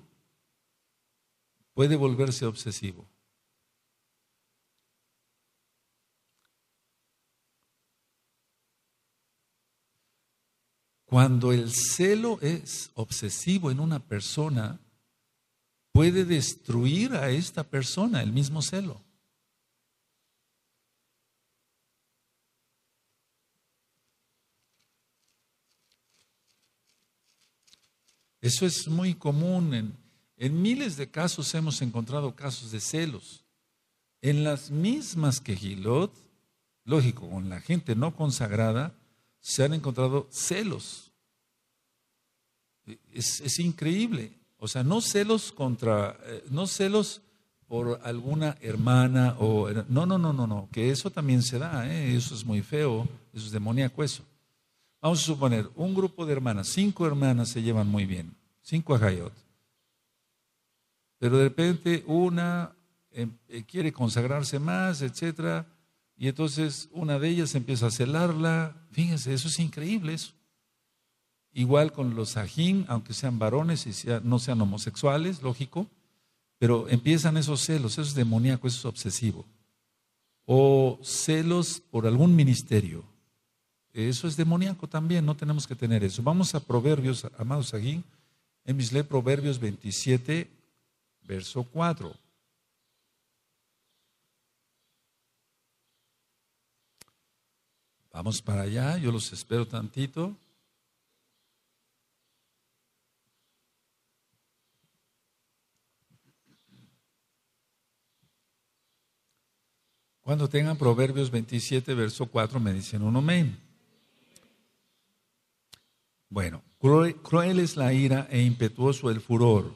Puede volverse obsesivo. Cuando el celo es obsesivo en una persona, puede destruir a esta persona el mismo celo. Eso es muy común. En, miles de casos hemos encontrado casos de celos. En las mismas que Gilot, lógico, con la gente no consagrada, se han encontrado celos. Es, increíble. O sea, no celos contra, eh, no celos por alguna hermana o... No, no, no, no, no, que eso también se da, eh, eso es muy feo, eso es demoníaco eso. Vamos a suponer, un grupo de hermanas, cinco hermanas se llevan muy bien, cinco ajayot. Pero de repente una em, eh, quiere consagrarse más, etc., y entonces una de ellas empieza a celarla. Fíjense, eso es increíble eso. Igual con los ajín, aunque sean varones y no sean homosexuales, lógico, pero empiezan esos celos, eso es demoníaco, eso es obsesivo. O celos por algún ministerio. Eso es demoníaco también, no tenemos que tener eso. Vamos a Proverbios, amados ajín, en Misle Proverbios 27, verso 4. Vamos para allá, yo los espero tantito. Cuando tengan Proverbios 27, verso 4, me dicen un amén. Bueno, cruel es la ira e impetuoso el furor.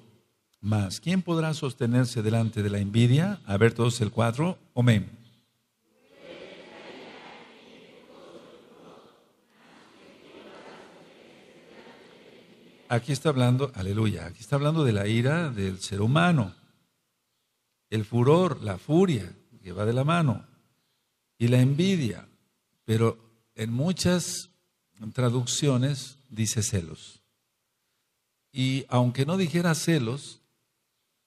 Mas, ¿quién podrá sostenerse delante de la envidia? A ver todos el 4, amén. aquí está hablando, aleluya, aquí está hablando de la ira del ser humano, el furor, la furia que va de la mano y la envidia, pero en muchas traducciones dice celos. Y aunque no dijera celos,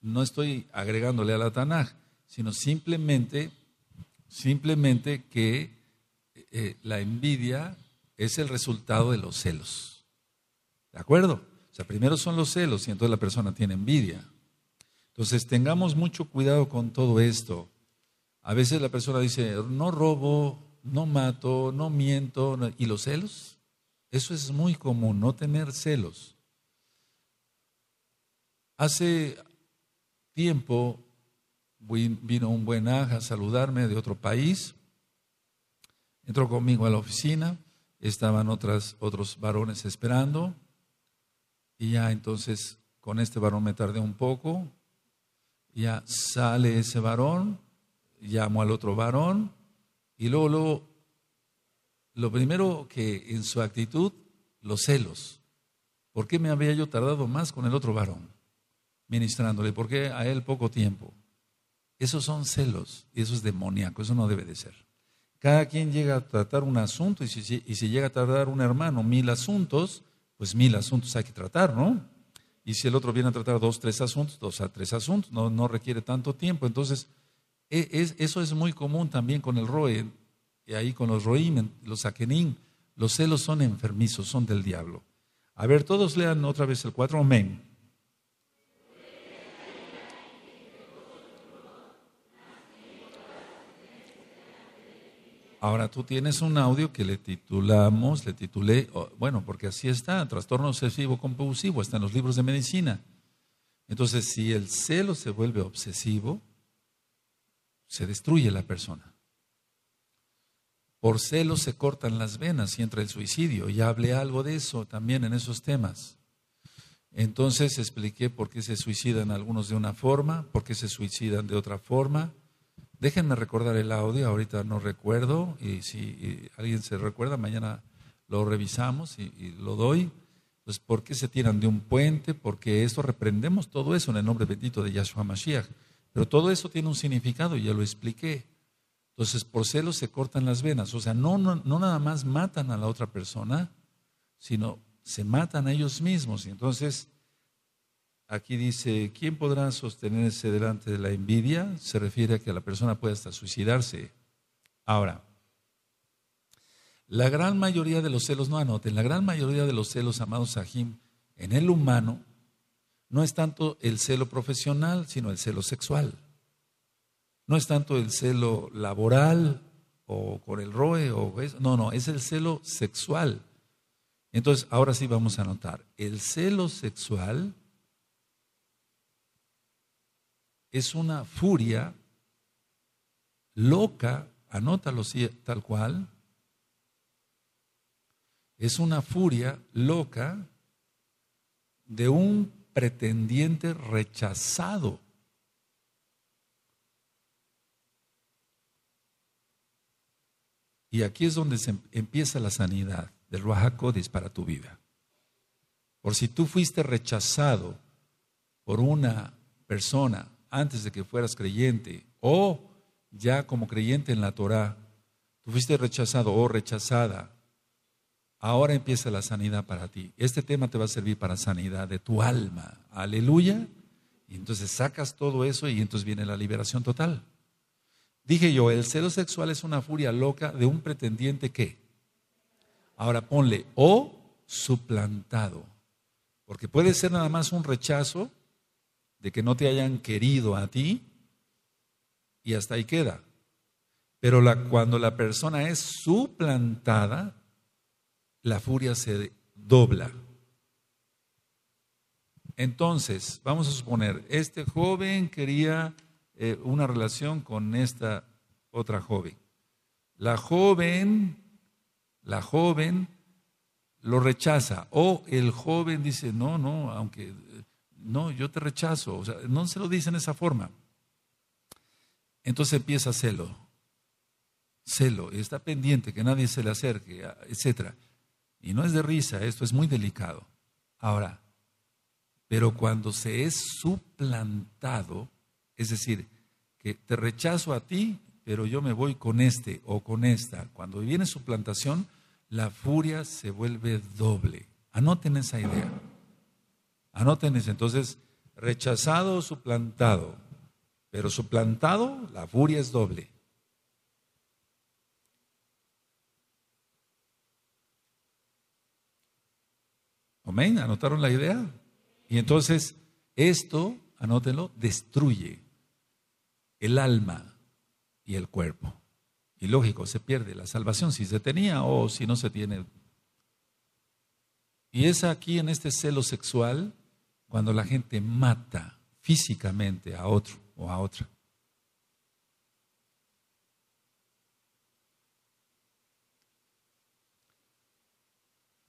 no estoy agregándole a la Tanaj, sino simplemente, simplemente que eh, eh, la envidia es el resultado de los celos. ¿De acuerdo? primero son los celos y entonces la persona tiene envidia. Entonces tengamos mucho cuidado con todo esto. A veces la persona dice, no robo, no mato, no miento. ¿Y los celos? Eso es muy común, no tener celos. Hace tiempo vino un buen aja a saludarme de otro país. Entró conmigo a la oficina, estaban otros varones esperando. Y ya entonces con este varón me tardé un poco, ya sale ese varón, llamo al otro varón y luego, luego lo primero que en su actitud, los celos. ¿Por qué me había yo tardado más con el otro varón ministrándole? ¿Por qué a él poco tiempo? Esos son celos y eso es demoníaco, eso no debe de ser. Cada quien llega a tratar un asunto y si, y si llega a tardar un hermano mil asuntos, pues mil asuntos hay que tratar, ¿no? Y si el otro viene a tratar dos, tres asuntos, dos a tres asuntos, no, no requiere tanto tiempo. Entonces, e, eso es muy común también con el Roe, y ahí con los roimen, los Akenim. Los celos son enfermizos, son del diablo. A ver, todos lean otra vez el cuatro amén. Ahora tú tienes un audio que le titulamos, le titulé, oh, bueno, porque así está, trastorno obsesivo compulsivo, está en los libros de medicina. Entonces, si el celo se vuelve obsesivo, se destruye la persona. Por celo se cortan las venas y entra el suicidio. Ya hablé algo de eso también en esos temas. Entonces expliqué por qué se suicidan algunos de una forma, por qué se suicidan de otra forma Déjenme recordar el audio, ahorita no recuerdo, y si alguien se recuerda, mañana lo revisamos y, lo doy. Pues, ¿por qué se tiran de un puente? Porque esto reprendemos todo eso en el nombre bendito de Yahshua Mashiach. Pero todo eso tiene un significado, ya lo expliqué. Entonces, por celos se cortan las venas. O sea, no, no, no nada más matan a la otra persona, sino se matan a ellos mismos. Y entonces, Aquí dice, ¿quién podrá sostenerse delante de la envidia? Se refiere a que la persona puede hasta suicidarse. Ahora, la gran mayoría de los celos, no anoten, la gran mayoría de los celos, amados Sahim, en el humano, no es tanto el celo profesional, sino el celo sexual. No es tanto el celo laboral o con el ROE o No, no, es el celo sexual. Entonces, ahora sí vamos a anotar. El celo sexual es una furia loca, anótalo tal cual, es una furia loca de un pretendiente rechazado. Y aquí es donde se em-, empieza la sanidad del Ruajacodis para tu vida. Por si tú fuiste rechazado por una persona antes de que fueras creyente o ya como creyente en la Torá. Tú fuiste rechazado o rechazada. Ahora empieza la sanidad para ti. Este tema te va a servir para sanidad de tu alma. Aleluya. Y entonces sacas todo eso y entonces viene la liberación total. Dije yo, el celo sexual es una furia loca de un pretendiente que, ahora ponle, o suplantado, porque puede ser nada más un rechazo de que no te hayan querido a ti y hasta ahí queda. Pero cuando la persona es suplantada, la furia se dobla. Entonces, vamos a suponer, este joven quería eh, una relación con esta otra joven. La joven, la joven lo rechaza o el joven dice, no, no, aunque no, yo te rechazo. O sea, no se lo dice en esa forma. Entonces empieza celo. Celo, está pendiente que nadie se le acerque, etc. Y no es de risa, esto es muy delicado. Ahora, pero cuando se es suplantado, es decir, que te rechazo a ti, pero yo me voy con este o con esta, cuando viene suplantación, la furia se vuelve doble. Anoten esa idea. Anótenles entonces, rechazado o suplantado, pero suplantado la furia es doble. Amén, anotaron la idea. Y entonces esto, anótenlo, destruye el alma y el cuerpo. Y lógico, se pierde la salvación si se tenía o si no se tiene. Y es aquí en este celo sexual cuando la gente mata físicamente a otro o a otra.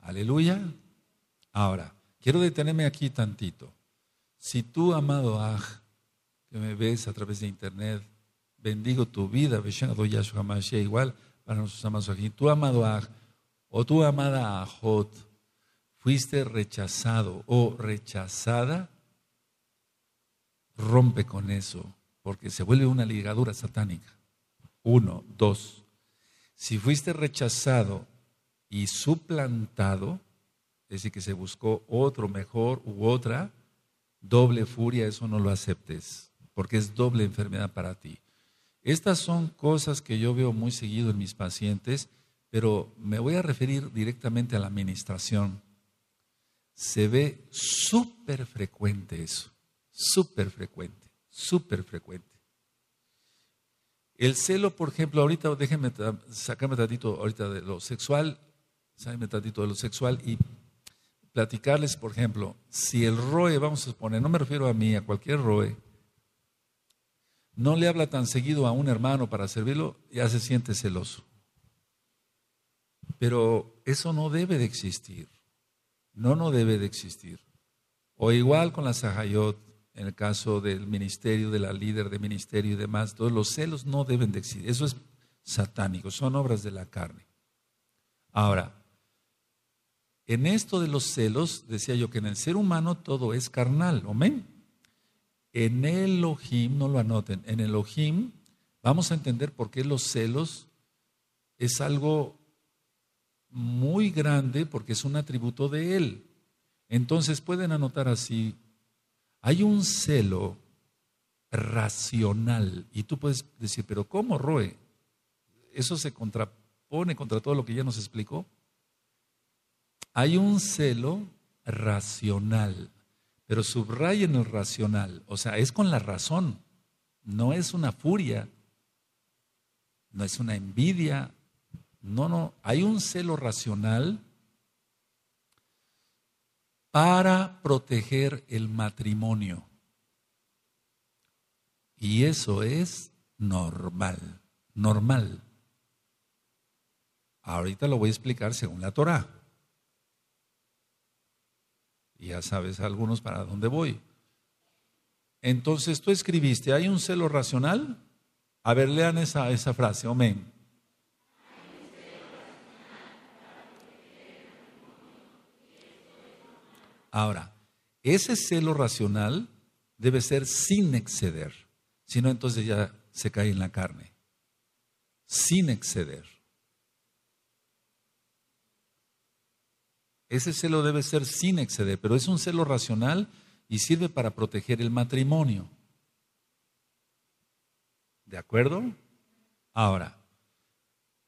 Aleluya. Ahora, quiero detenerme aquí tantito. Si tú, amado Aj, que me ves a través de internet, bendigo tu vida, igual para nuestros amados aquí. Tú, amado Aj, o tú, amada Ajot, fuiste rechazado o rechazada, rompe con eso, porque se vuelve una ligadura satánica. Uno, dos. Si fuiste rechazado y suplantado, es decir, que se buscó otro mejor u otra, doble furia, eso no lo aceptes, porque es doble enfermedad para ti. Estas son cosas que yo veo muy seguido en mis pacientes, pero me voy a referir directamente a la administración se ve súper frecuente eso, súper frecuente, súper frecuente. El celo, por ejemplo, ahorita déjenme sacarme tantito ahorita de lo sexual, un ratito de lo sexual y platicarles, por ejemplo, si el ROE, vamos a suponer, no me refiero a mí, a cualquier ROE, no le habla tan seguido a un hermano para servirlo, ya se siente celoso. Pero eso no debe de existir. No, no debe de existir. O igual con la Sahayot, en el caso del ministerio, de la líder de ministerio y demás, todos los celos no deben de existir. Eso es satánico, son obras de la carne. Ahora, en esto de los celos, decía yo que en el ser humano todo es carnal, amén. En el Elohim, no lo anoten, en el Elohim vamos a entender por qué los celos es algo muy grande porque es un atributo de Él. Entonces pueden anotar así, hay un celo racional. Y tú puedes decir, pero ¿cómo, Roe? Eso se contrapone contra todo lo que ya nos explicó. Hay un celo racional, pero subrayen el racional, o sea, es con la razón, no es una furia, no es una envidia, no, no, hay un celo racional para proteger el matrimonio. Y eso es normal, normal. Ahorita lo voy a explicar según la Torah. Ya sabes algunos para dónde voy. Entonces tú escribiste, ¿hay un celo racional? A ver, lean esa, esa frase, amén. Ahora, ese celo racional debe ser sin exceder, si no entonces ya se cae en la carne, sin exceder. Ese celo debe ser sin exceder, pero es un celo racional y sirve para proteger el matrimonio. ¿De acuerdo? Ahora,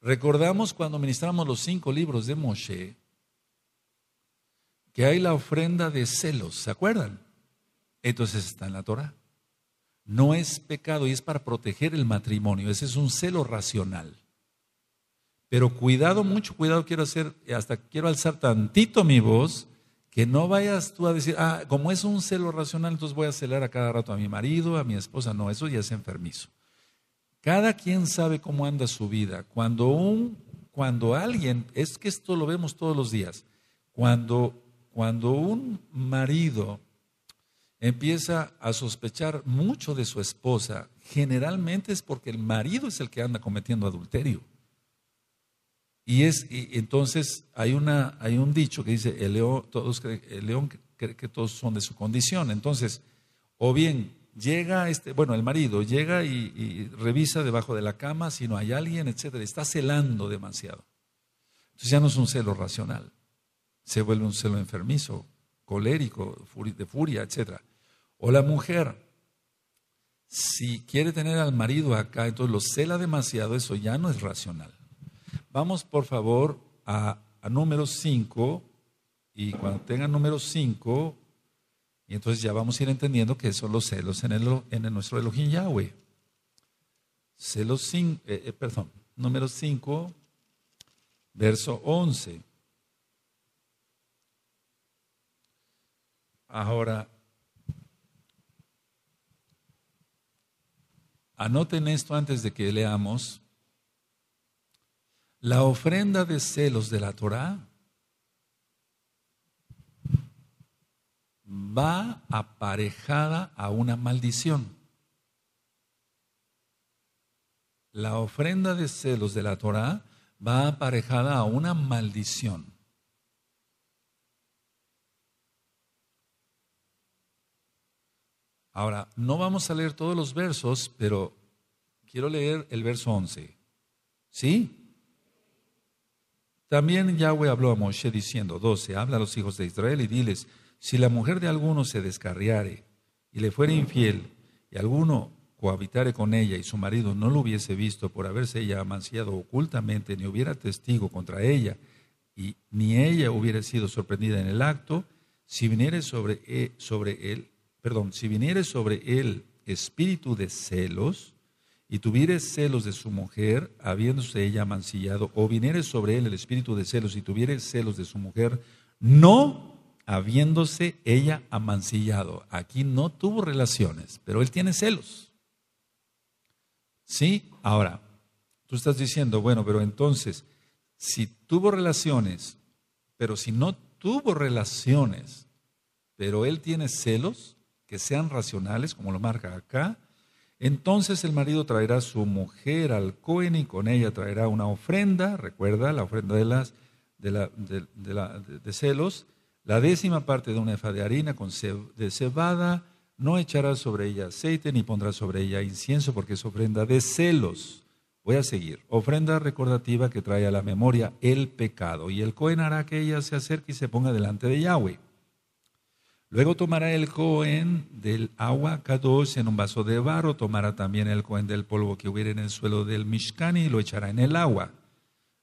recordamos cuando ministramos los cinco libros de Moshe, que hay la ofrenda de celos, ¿se acuerdan? Entonces está en la Torah. No es pecado y es para proteger el matrimonio, ese es un celo racional. Pero cuidado, mucho cuidado quiero hacer, hasta quiero alzar tantito mi voz, que no vayas tú a decir, ah, como es un celo racional, entonces voy a celar a cada rato a mi marido, a mi esposa. No, eso ya es enfermizo. Cada quien sabe cómo anda su vida. Cuando un, cuando alguien, es que esto lo vemos todos los días, cuando cuando un marido empieza a sospechar mucho de su esposa, generalmente es porque el marido es el que anda cometiendo adulterio. Y es entonces hay una hay un dicho que dice el león todos cree, que todos son de su condición. Entonces, o bien llega este, bueno, el marido llega y, y revisa debajo de la cama si no hay alguien, etcétera, está celando demasiado. Entonces ya no es un celo racional se vuelve un celo enfermizo, colérico, de furia, etc. O la mujer, si quiere tener al marido acá, entonces lo cela demasiado, eso ya no es racional. Vamos por favor a, número 5 y cuando tenga número 5, y entonces ya vamos a ir entendiendo que son los celos en, el, en nuestro Elohim Yahweh. Celos 5, eh, eh, perdón, número 5, verso 11. Ahora, anoten esto antes de que leamos. La ofrenda de celos de la Torá va aparejada a una maldición. La ofrenda de celos de la Torá va aparejada a una maldición. Ahora, no vamos a leer todos los versos, pero quiero leer el verso 11. ¿Sí? También Yahweh habló a Moshe diciendo, 12, habla a los hijos de Israel y diles, si la mujer de alguno se descarriare y le fuere infiel, y alguno cohabitare con ella y su marido no lo hubiese visto por haberse ella amanciado ocultamente, ni hubiera testigo contra ella, y ni ella hubiera sido sorprendida en el acto, si viniere sobre, e, sobre él perdón, si viniere sobre él espíritu de celos, y tuvieres celos de su mujer, habiéndose ella amancillado o viniere sobre él el espíritu de celos y tuvieres celos de su mujer, no habiéndose ella amancillado. Aquí no tuvo relaciones, pero él tiene celos. ¿Sí? Ahora, tú estás diciendo, bueno, pero entonces, si tuvo relaciones, pero si no tuvo relaciones, pero él tiene celos, que sean racionales, como lo marca acá, entonces el marido traerá a su mujer al Cohen y con ella traerá una ofrenda, recuerda, la ofrenda de, las, de, celos, la décima parte de una efa de harina con de cebada, no echará sobre ella aceite ni pondrá sobre ella incienso porque es ofrenda de celos. Voy a seguir. Ofrenda recordativa que trae a la memoria el pecado. Y el Cohen hará que ella se acerque y se ponga delante de Yahweh. Luego tomará el cohen del agua Kadosh en un vaso de barro, tomará también el cohen del polvo que hubiera en el suelo del mishkani y lo echará en el agua.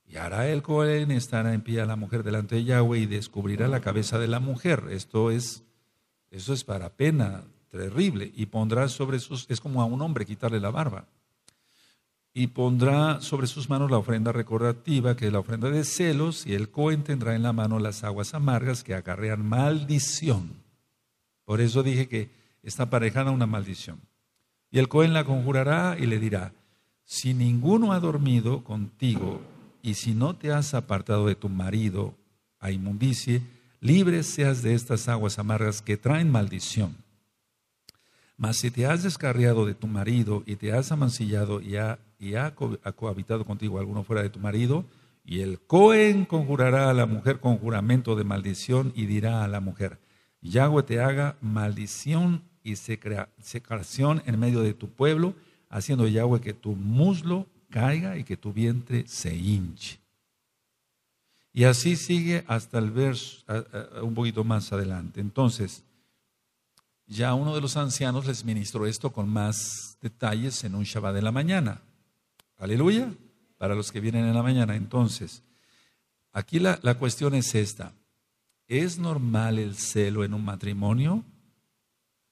Y hará el cohen, estará en pie a la mujer delante de Yahweh y descubrirá la cabeza de la mujer. Esto es, es para pena terrible. Y pondrá sobre sus, es como a un hombre quitarle la barba. Y pondrá sobre sus manos la ofrenda recordativa, que es la ofrenda de celos, y el cohen tendrá en la mano las aguas amargas que acarrean maldición. Por eso dije que está aparejada una maldición. Y el Cohen la conjurará y le dirá, si ninguno ha dormido contigo y si no te has apartado de tu marido a inmundicie, libre seas de estas aguas amargas que traen maldición. Mas si te has descarriado de tu marido y te has amancillado y y ha cohabitado contigo alguno fuera de tu marido, y el Cohen conjurará a la mujer con juramento de maldición y dirá a la mujer, Yahweh te haga maldición y secreción en medio de tu pueblo, haciendo Yahweh que tu muslo caiga y que tu vientre se hinche. Y así sigue hasta el verso, un poquito más adelante. Entonces, ya uno de los ancianos les ministró esto con más detalles en un Shabbat de la mañana. Aleluya, para los que vienen en la mañana. Entonces, aquí la, la cuestión es esta. ¿Es normal el celo en un matrimonio?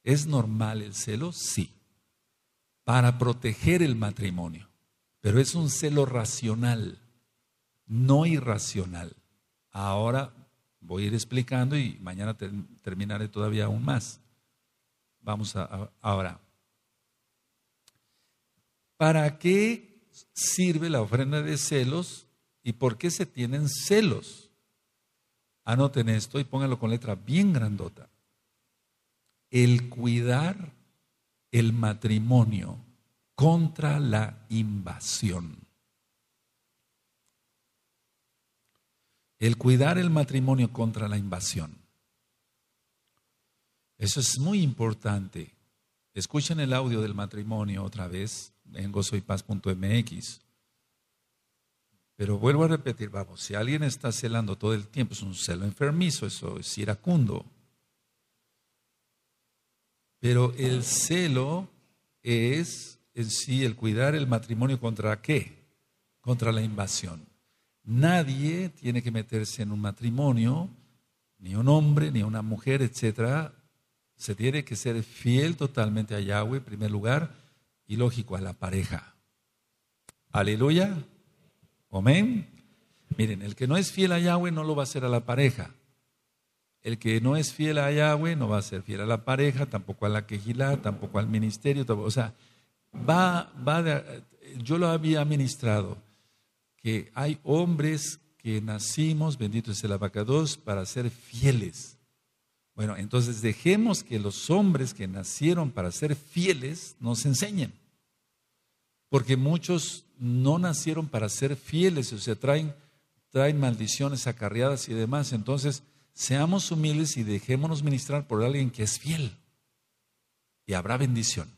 ¿Es normal el celo? Sí. Para proteger el matrimonio. Pero es un celo racional, no irracional. Ahora voy a ir explicando y mañana terminaré todavía aún más. Vamos a, ahora. ¿Para qué sirve la ofrenda de celos y por qué se tienen celos? Anoten esto y pónganlo con letra bien grandota. El cuidar el matrimonio contra la invasión. El cuidar el matrimonio contra la invasión. Eso es muy importante. Escuchen el audio del matrimonio otra vez en gozoypaz.mx. Pero vuelvo a repetir, vamos, si alguien está celando todo el tiempo, es un celo enfermizo, eso es iracundo. Pero el celo es en sí el cuidar el matrimonio contra qué? Contra la invasión. Nadie tiene que meterse en un matrimonio, ni un hombre, ni una mujer, etc. Se tiene que ser fiel totalmente a Yahweh, en primer lugar, y lógico, a la pareja. Aleluya. Amén. Miren, el que no es fiel a Yahweh no lo va a hacer a la pareja. El que no es fiel a Yahweh no va a ser fiel a la pareja, tampoco a la quejilá, tampoco al ministerio. o sea, va, va yo lo había ministrado, que hay hombres que nacimos, bendito es el abacados, para ser fieles. Bueno, entonces dejemos que los hombres que nacieron para ser fieles nos enseñen porque muchos no nacieron para ser fieles, o sea, traen, traen maldiciones acarreadas y demás. Entonces, seamos humildes y dejémonos ministrar por alguien que es fiel. Y habrá bendición.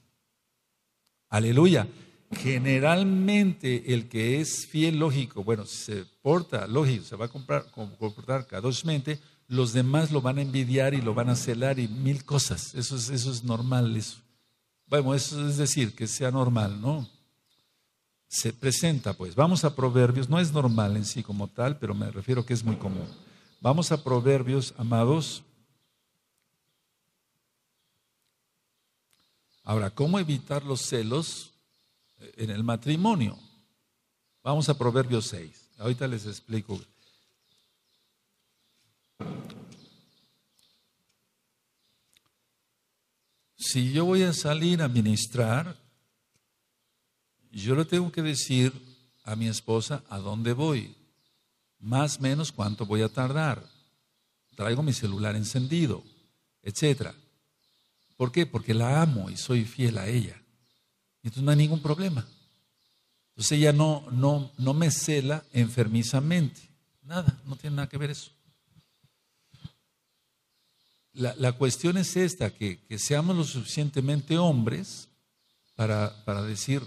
Aleluya. Generalmente el que es fiel, lógico, bueno, se porta, lógico, se va a comprar, comportar carosamente, los demás lo van a envidiar y lo van a celar y mil cosas. Eso es, eso es normal. Eso. Bueno, eso es decir, que sea normal, ¿no? se presenta, pues. Vamos a Proverbios, no es normal en sí como tal, pero me refiero que es muy común. Vamos a Proverbios, amados. Ahora, ¿cómo evitar los celos eh, en el matrimonio? Vamos a Proverbios 6. Ahorita les explico. Si yo voy a salir a ministrar, yo le tengo que decir a mi esposa a dónde voy, más o menos cuánto voy a tardar, traigo mi celular encendido, etc. ¿Por qué? Porque la amo y soy fiel a ella. Entonces no hay ningún problema. Entonces ella no, no, no me cela enfermizamente. Nada, no tiene nada que ver eso. La, cuestión es esta, que, seamos lo suficientemente hombres para, para decir,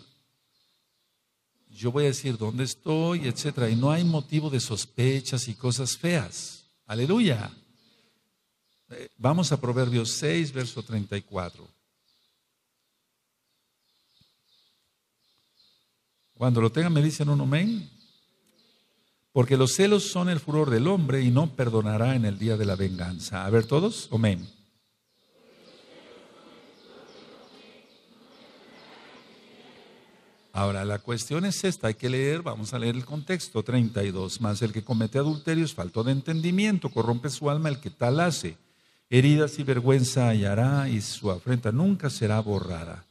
yo voy a decir dónde estoy, etcétera. Y no hay motivo de sospechas y cosas feas. Aleluya. Eh, vamos a Proverbios 6, verso 34. Cuando lo tengan, me dicen un amén. Porque los celos son el furor del hombre y no perdonará en el día de la venganza. A ver, todos, amén. Ahora, la cuestión es esta, hay que leer, vamos a leer el contexto 32, más el que comete adulterio es falto de entendimiento, corrompe su alma el que tal hace, heridas y vergüenza hallará y su afrenta nunca será borrada,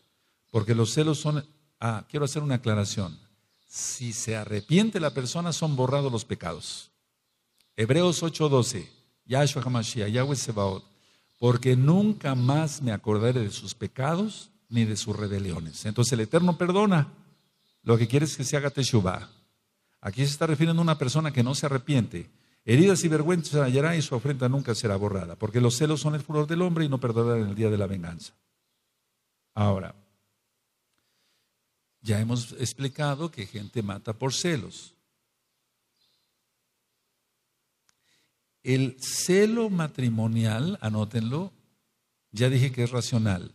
porque los celos son, ah, quiero hacer una aclaración, si se arrepiente la persona son borrados los pecados. Hebreos 8:12, Yahshua Hamashiach, Yahweh Sebaot, porque nunca más me acordaré de sus pecados ni de sus rebeliones. Entonces el Eterno perdona, lo que quiere es que se haga Teshuvah. Aquí se está refiriendo a una persona que no se arrepiente. Heridas y vergüenza hallará y su ofrenda nunca será borrada, porque los celos son el furor del hombre y no perdonarán el día de la venganza. Ahora, ya hemos explicado que gente mata por celos. El celo matrimonial, anótenlo, ya dije que es racional,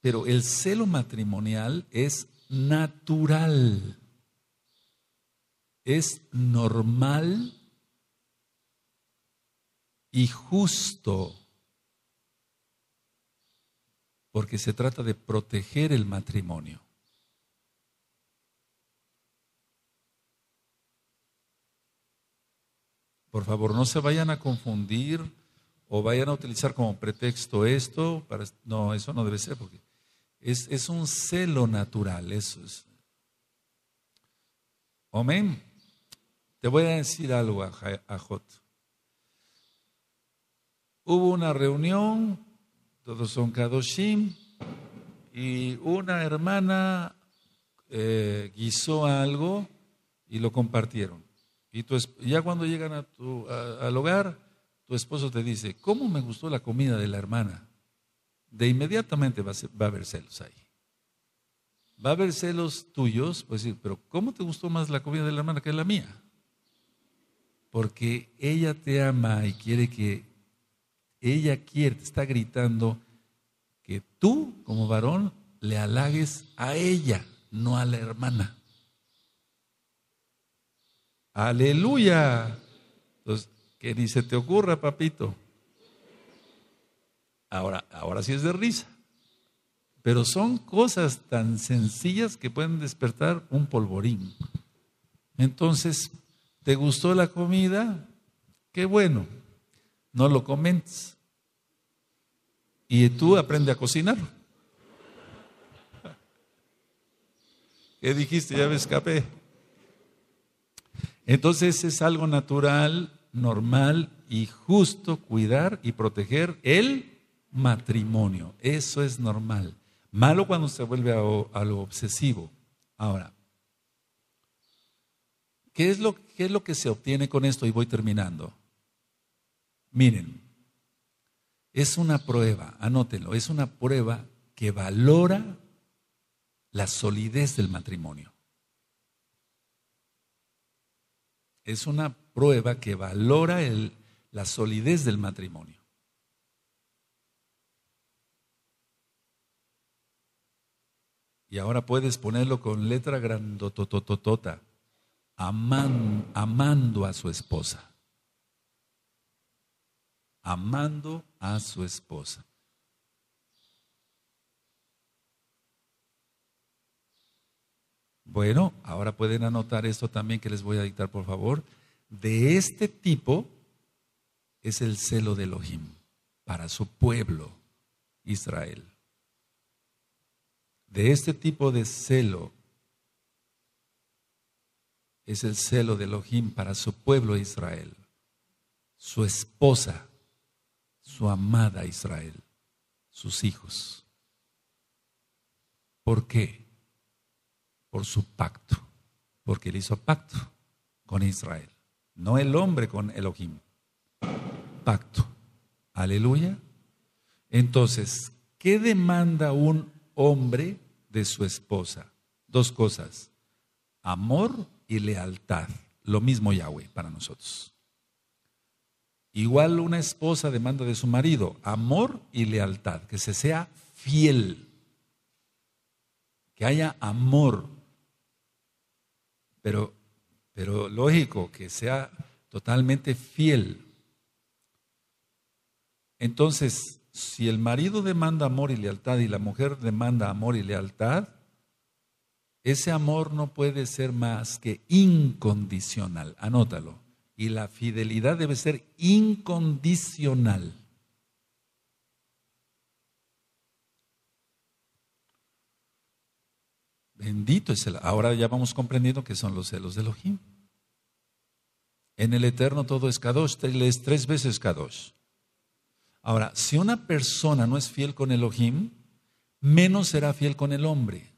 pero el celo matrimonial es natural. Es normal y justo, porque se trata de proteger el matrimonio. Por favor, no se vayan a confundir o vayan a utilizar como pretexto esto. Para... No, eso no debe ser, porque es, un celo natural, eso es. Amén. Te voy a decir algo, a Jot. Hubo una reunión, todos son Kadoshim, y una hermana eh, guisó algo y lo compartieron. Y ya cuando llegan a tu, al hogar, tu esposo te dice, ¿cómo me gustó la comida de la hermana? de inmediatamente va a, haber celos ahí. Va a haber celos tuyos, pues decir, pero ¿cómo te gustó más la comida de la hermana que la mía? Porque ella te ama y quiere que, ella quiere, te está gritando que tú como varón le halagues a ella, no a la hermana. Aleluya. Entonces, que ni se te ocurra, papito. Ahora, sí es de risa. Pero son cosas tan sencillas que pueden despertar un polvorín. Entonces, ¿te gustó la comida? Qué bueno. No lo comentes. Y tú aprende a cocinar. ¿Qué dijiste? Ya me escapé. Entonces es algo natural, normal y justo cuidar y proteger el matrimonio. Eso es normal. Malo cuando se vuelve a, lo obsesivo. Ahora, ¿qué es, lo, es lo que se obtiene con esto? Y voy terminando. Miren, es una prueba, anótenlo, es una prueba que valora la solidez del matrimonio. Es una prueba que valora la solidez del matrimonio. Y ahora puedes ponerlo con letra grandotototota. amando a su esposa. Amando a su esposa. Bueno, ahora pueden anotar esto también que les voy a dictar, por favor. De este tipo es el celo de Elohim para su pueblo, Israel de este tipo de celo es el celo de Elohim para su pueblo Israel, su esposa, su amada Israel, sus hijos. ¿Por qué? Por su pacto, porque él hizo pacto con Israel, no el hombre con Elohim, pacto. Aleluya. Entonces, ¿qué demanda un hombre de su esposa. Dos cosas, amor y lealtad. Lo mismo Yahweh para nosotros. Igual una esposa demanda de su marido amor y lealtad, que se sea fiel, que haya amor, pero, pero lógico, que sea totalmente fiel. Entonces, si el marido demanda amor y lealtad y la mujer demanda amor y lealtad, ese amor no puede ser más que incondicional. Anótalo. Y la fidelidad debe ser incondicional. Bendito es el. Ahora ya vamos comprendiendo que son los celos de Elohim. En el Eterno todo es Kadosh, tres, tres veces Kadosh. Ahora, si una persona no es fiel con Elohim, menos será fiel con el hombre,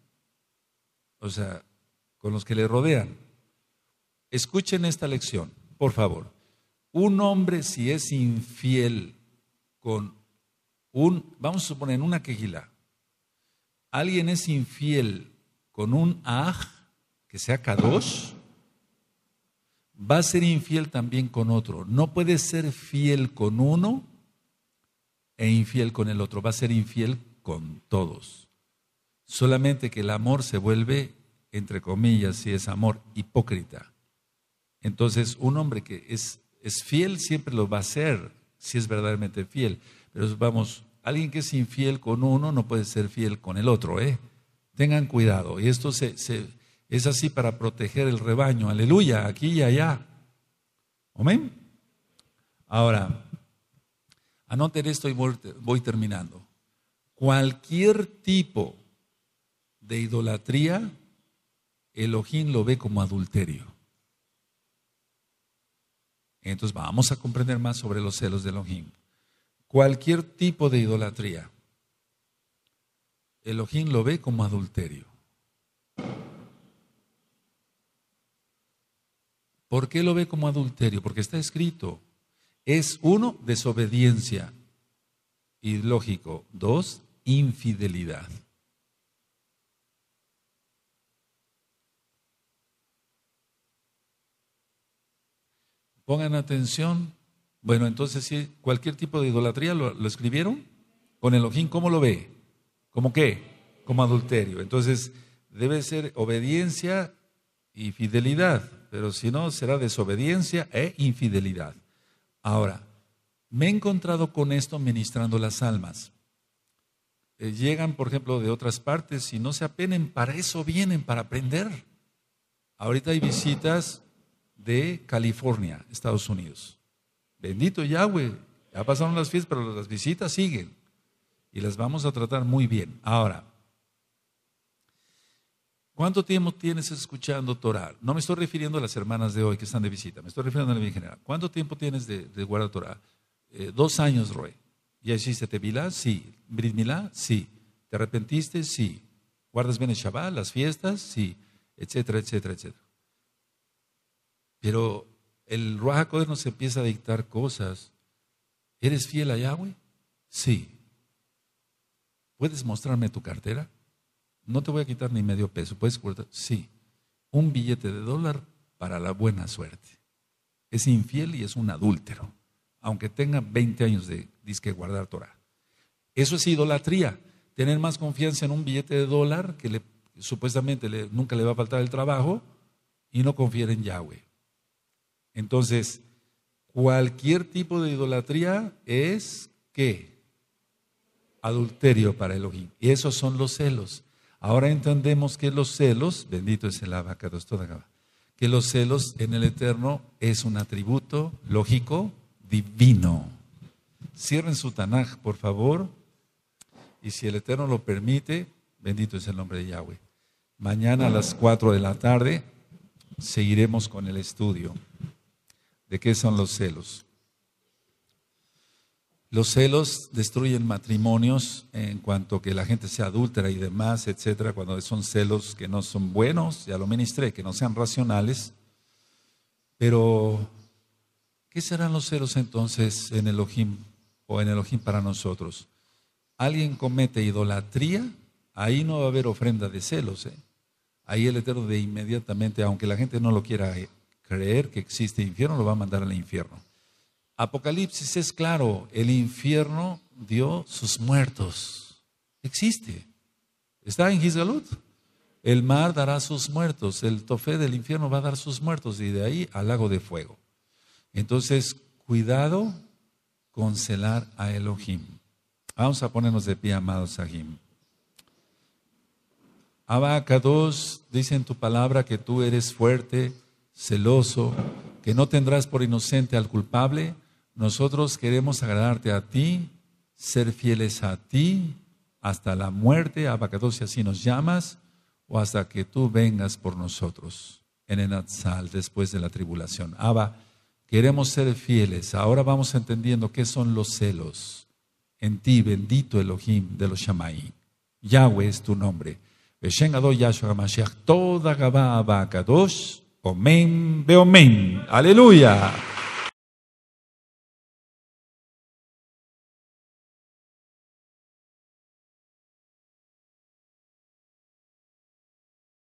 o sea, con los que le rodean. Escuchen esta lección, por favor. Un hombre si es infiel con un, vamos a suponer, una quejila, alguien es infiel con un aj, que sea Kadosh, va a ser infiel también con otro. No puede ser fiel con uno e infiel con el otro, va a ser infiel con todos. Solamente que el amor se vuelve, entre comillas, si es amor, hipócrita. Entonces, un hombre que es, es fiel siempre lo va a ser, si es verdaderamente fiel. Pero vamos, alguien que es infiel con uno no puede ser fiel con el otro, ¿eh? Tengan cuidado. Y esto se, se, es así para proteger el rebaño. Aleluya, aquí y allá. Amén. Ahora, Anoten esto y voy, terminando. Cualquier tipo de idolatría, Elohim lo ve como adulterio. Entonces vamos a comprender más sobre los celos de Elohim. Cualquier tipo de idolatría, Elohim lo ve como adulterio. ¿Por qué lo ve como adulterio? Porque está escrito, es uno, desobediencia. Y lógico, dos, infidelidad. Pongan atención. Bueno, entonces cualquier tipo de idolatría lo, escribieron con el ojín, ¿cómo lo ve? ¿Cómo qué? Como adulterio. Entonces, debe ser obediencia y fidelidad, pero si no, será desobediencia e infidelidad. Ahora, me he encontrado con esto ministrando las almas. Eh, llegan, por ejemplo, de otras partes y no se apenen, para eso vienen, para aprender. Ahorita hay visitas de California, Estados Unidos. Bendito Yahweh, ya pasaron las fiestas, pero las visitas siguen y las vamos a tratar muy bien. Ahora, ¿Cuánto tiempo tienes escuchando Torah? No me estoy refiriendo a las hermanas de hoy que están de visita, me estoy refiriendo a la vida general. ¿Cuánto tiempo tienes de, guardar Torah? Eh, dos años, Roy. ¿Ya hiciste Tevilá? Sí. ¿Bridmilá? Sí. ¿Te arrepentiste? Sí. ¿Guardas bien el Shabbat, las fiestas? Sí. Etcétera, etcétera, etcétera. Pero el Ruach HaKodesh nos empieza a dictar cosas. ¿Eres fiel a Yahweh? Sí. ¿Puedes mostrarme tu cartera? No te voy a quitar ni medio peso. ¿Puedes cortar? Sí. Un billete de dólar para la buena suerte. Es infiel y es un adúltero, aunque tenga 20 años de disque guardar Torah. Eso es idolatría. Tener más confianza en un billete de dólar que supuestamente nunca le va a faltar el trabajo y no confiar en Yahweh. Entonces, cualquier tipo de idolatría es que adulterio para Elohim. Y esos son los celos. Ahora entendemos que los celos, bendito es el abacados que los celos en el Eterno es un atributo lógico divino. Cierren su Tanaj, por favor, y si el Eterno lo permite, bendito es el nombre de Yahweh. Mañana a las 4 de la tarde seguiremos con el estudio de qué son los celos. Los celos destruyen matrimonios en cuanto que la gente sea adúltera y demás, etcétera, cuando son celos que no son buenos, ya lo ministré, que no sean racionales. Pero, ¿qué serán los celos entonces en el Elohim o en el Elohim para nosotros? Alguien comete idolatría, ahí no va a haber ofrenda de celos. ¿eh? Ahí el Eterno de inmediatamente, aunque la gente no lo quiera creer que existe infierno, lo va a mandar al infierno. Apocalipsis es claro, el infierno dio sus muertos. Existe. Está en Gisgalut. El mar dará sus muertos, el tofé del infierno va a dar sus muertos y de ahí al lago de fuego. Entonces, cuidado con celar a Elohim. Vamos a ponernos de pie, amados Abaca 2 dice en tu palabra que tú eres fuerte, celoso, que no tendrás por inocente al culpable nosotros queremos agradarte a ti, ser fieles a ti hasta la muerte, abacados si así nos llamas, o hasta que tú vengas por nosotros en Enatzal después de la tribulación. Abba, queremos ser fieles. Ahora vamos entendiendo qué son los celos. En ti, bendito Elohim de los Shamaí. Yahweh es tu nombre. Beshen toda Gabá Omen, omen. Aleluya.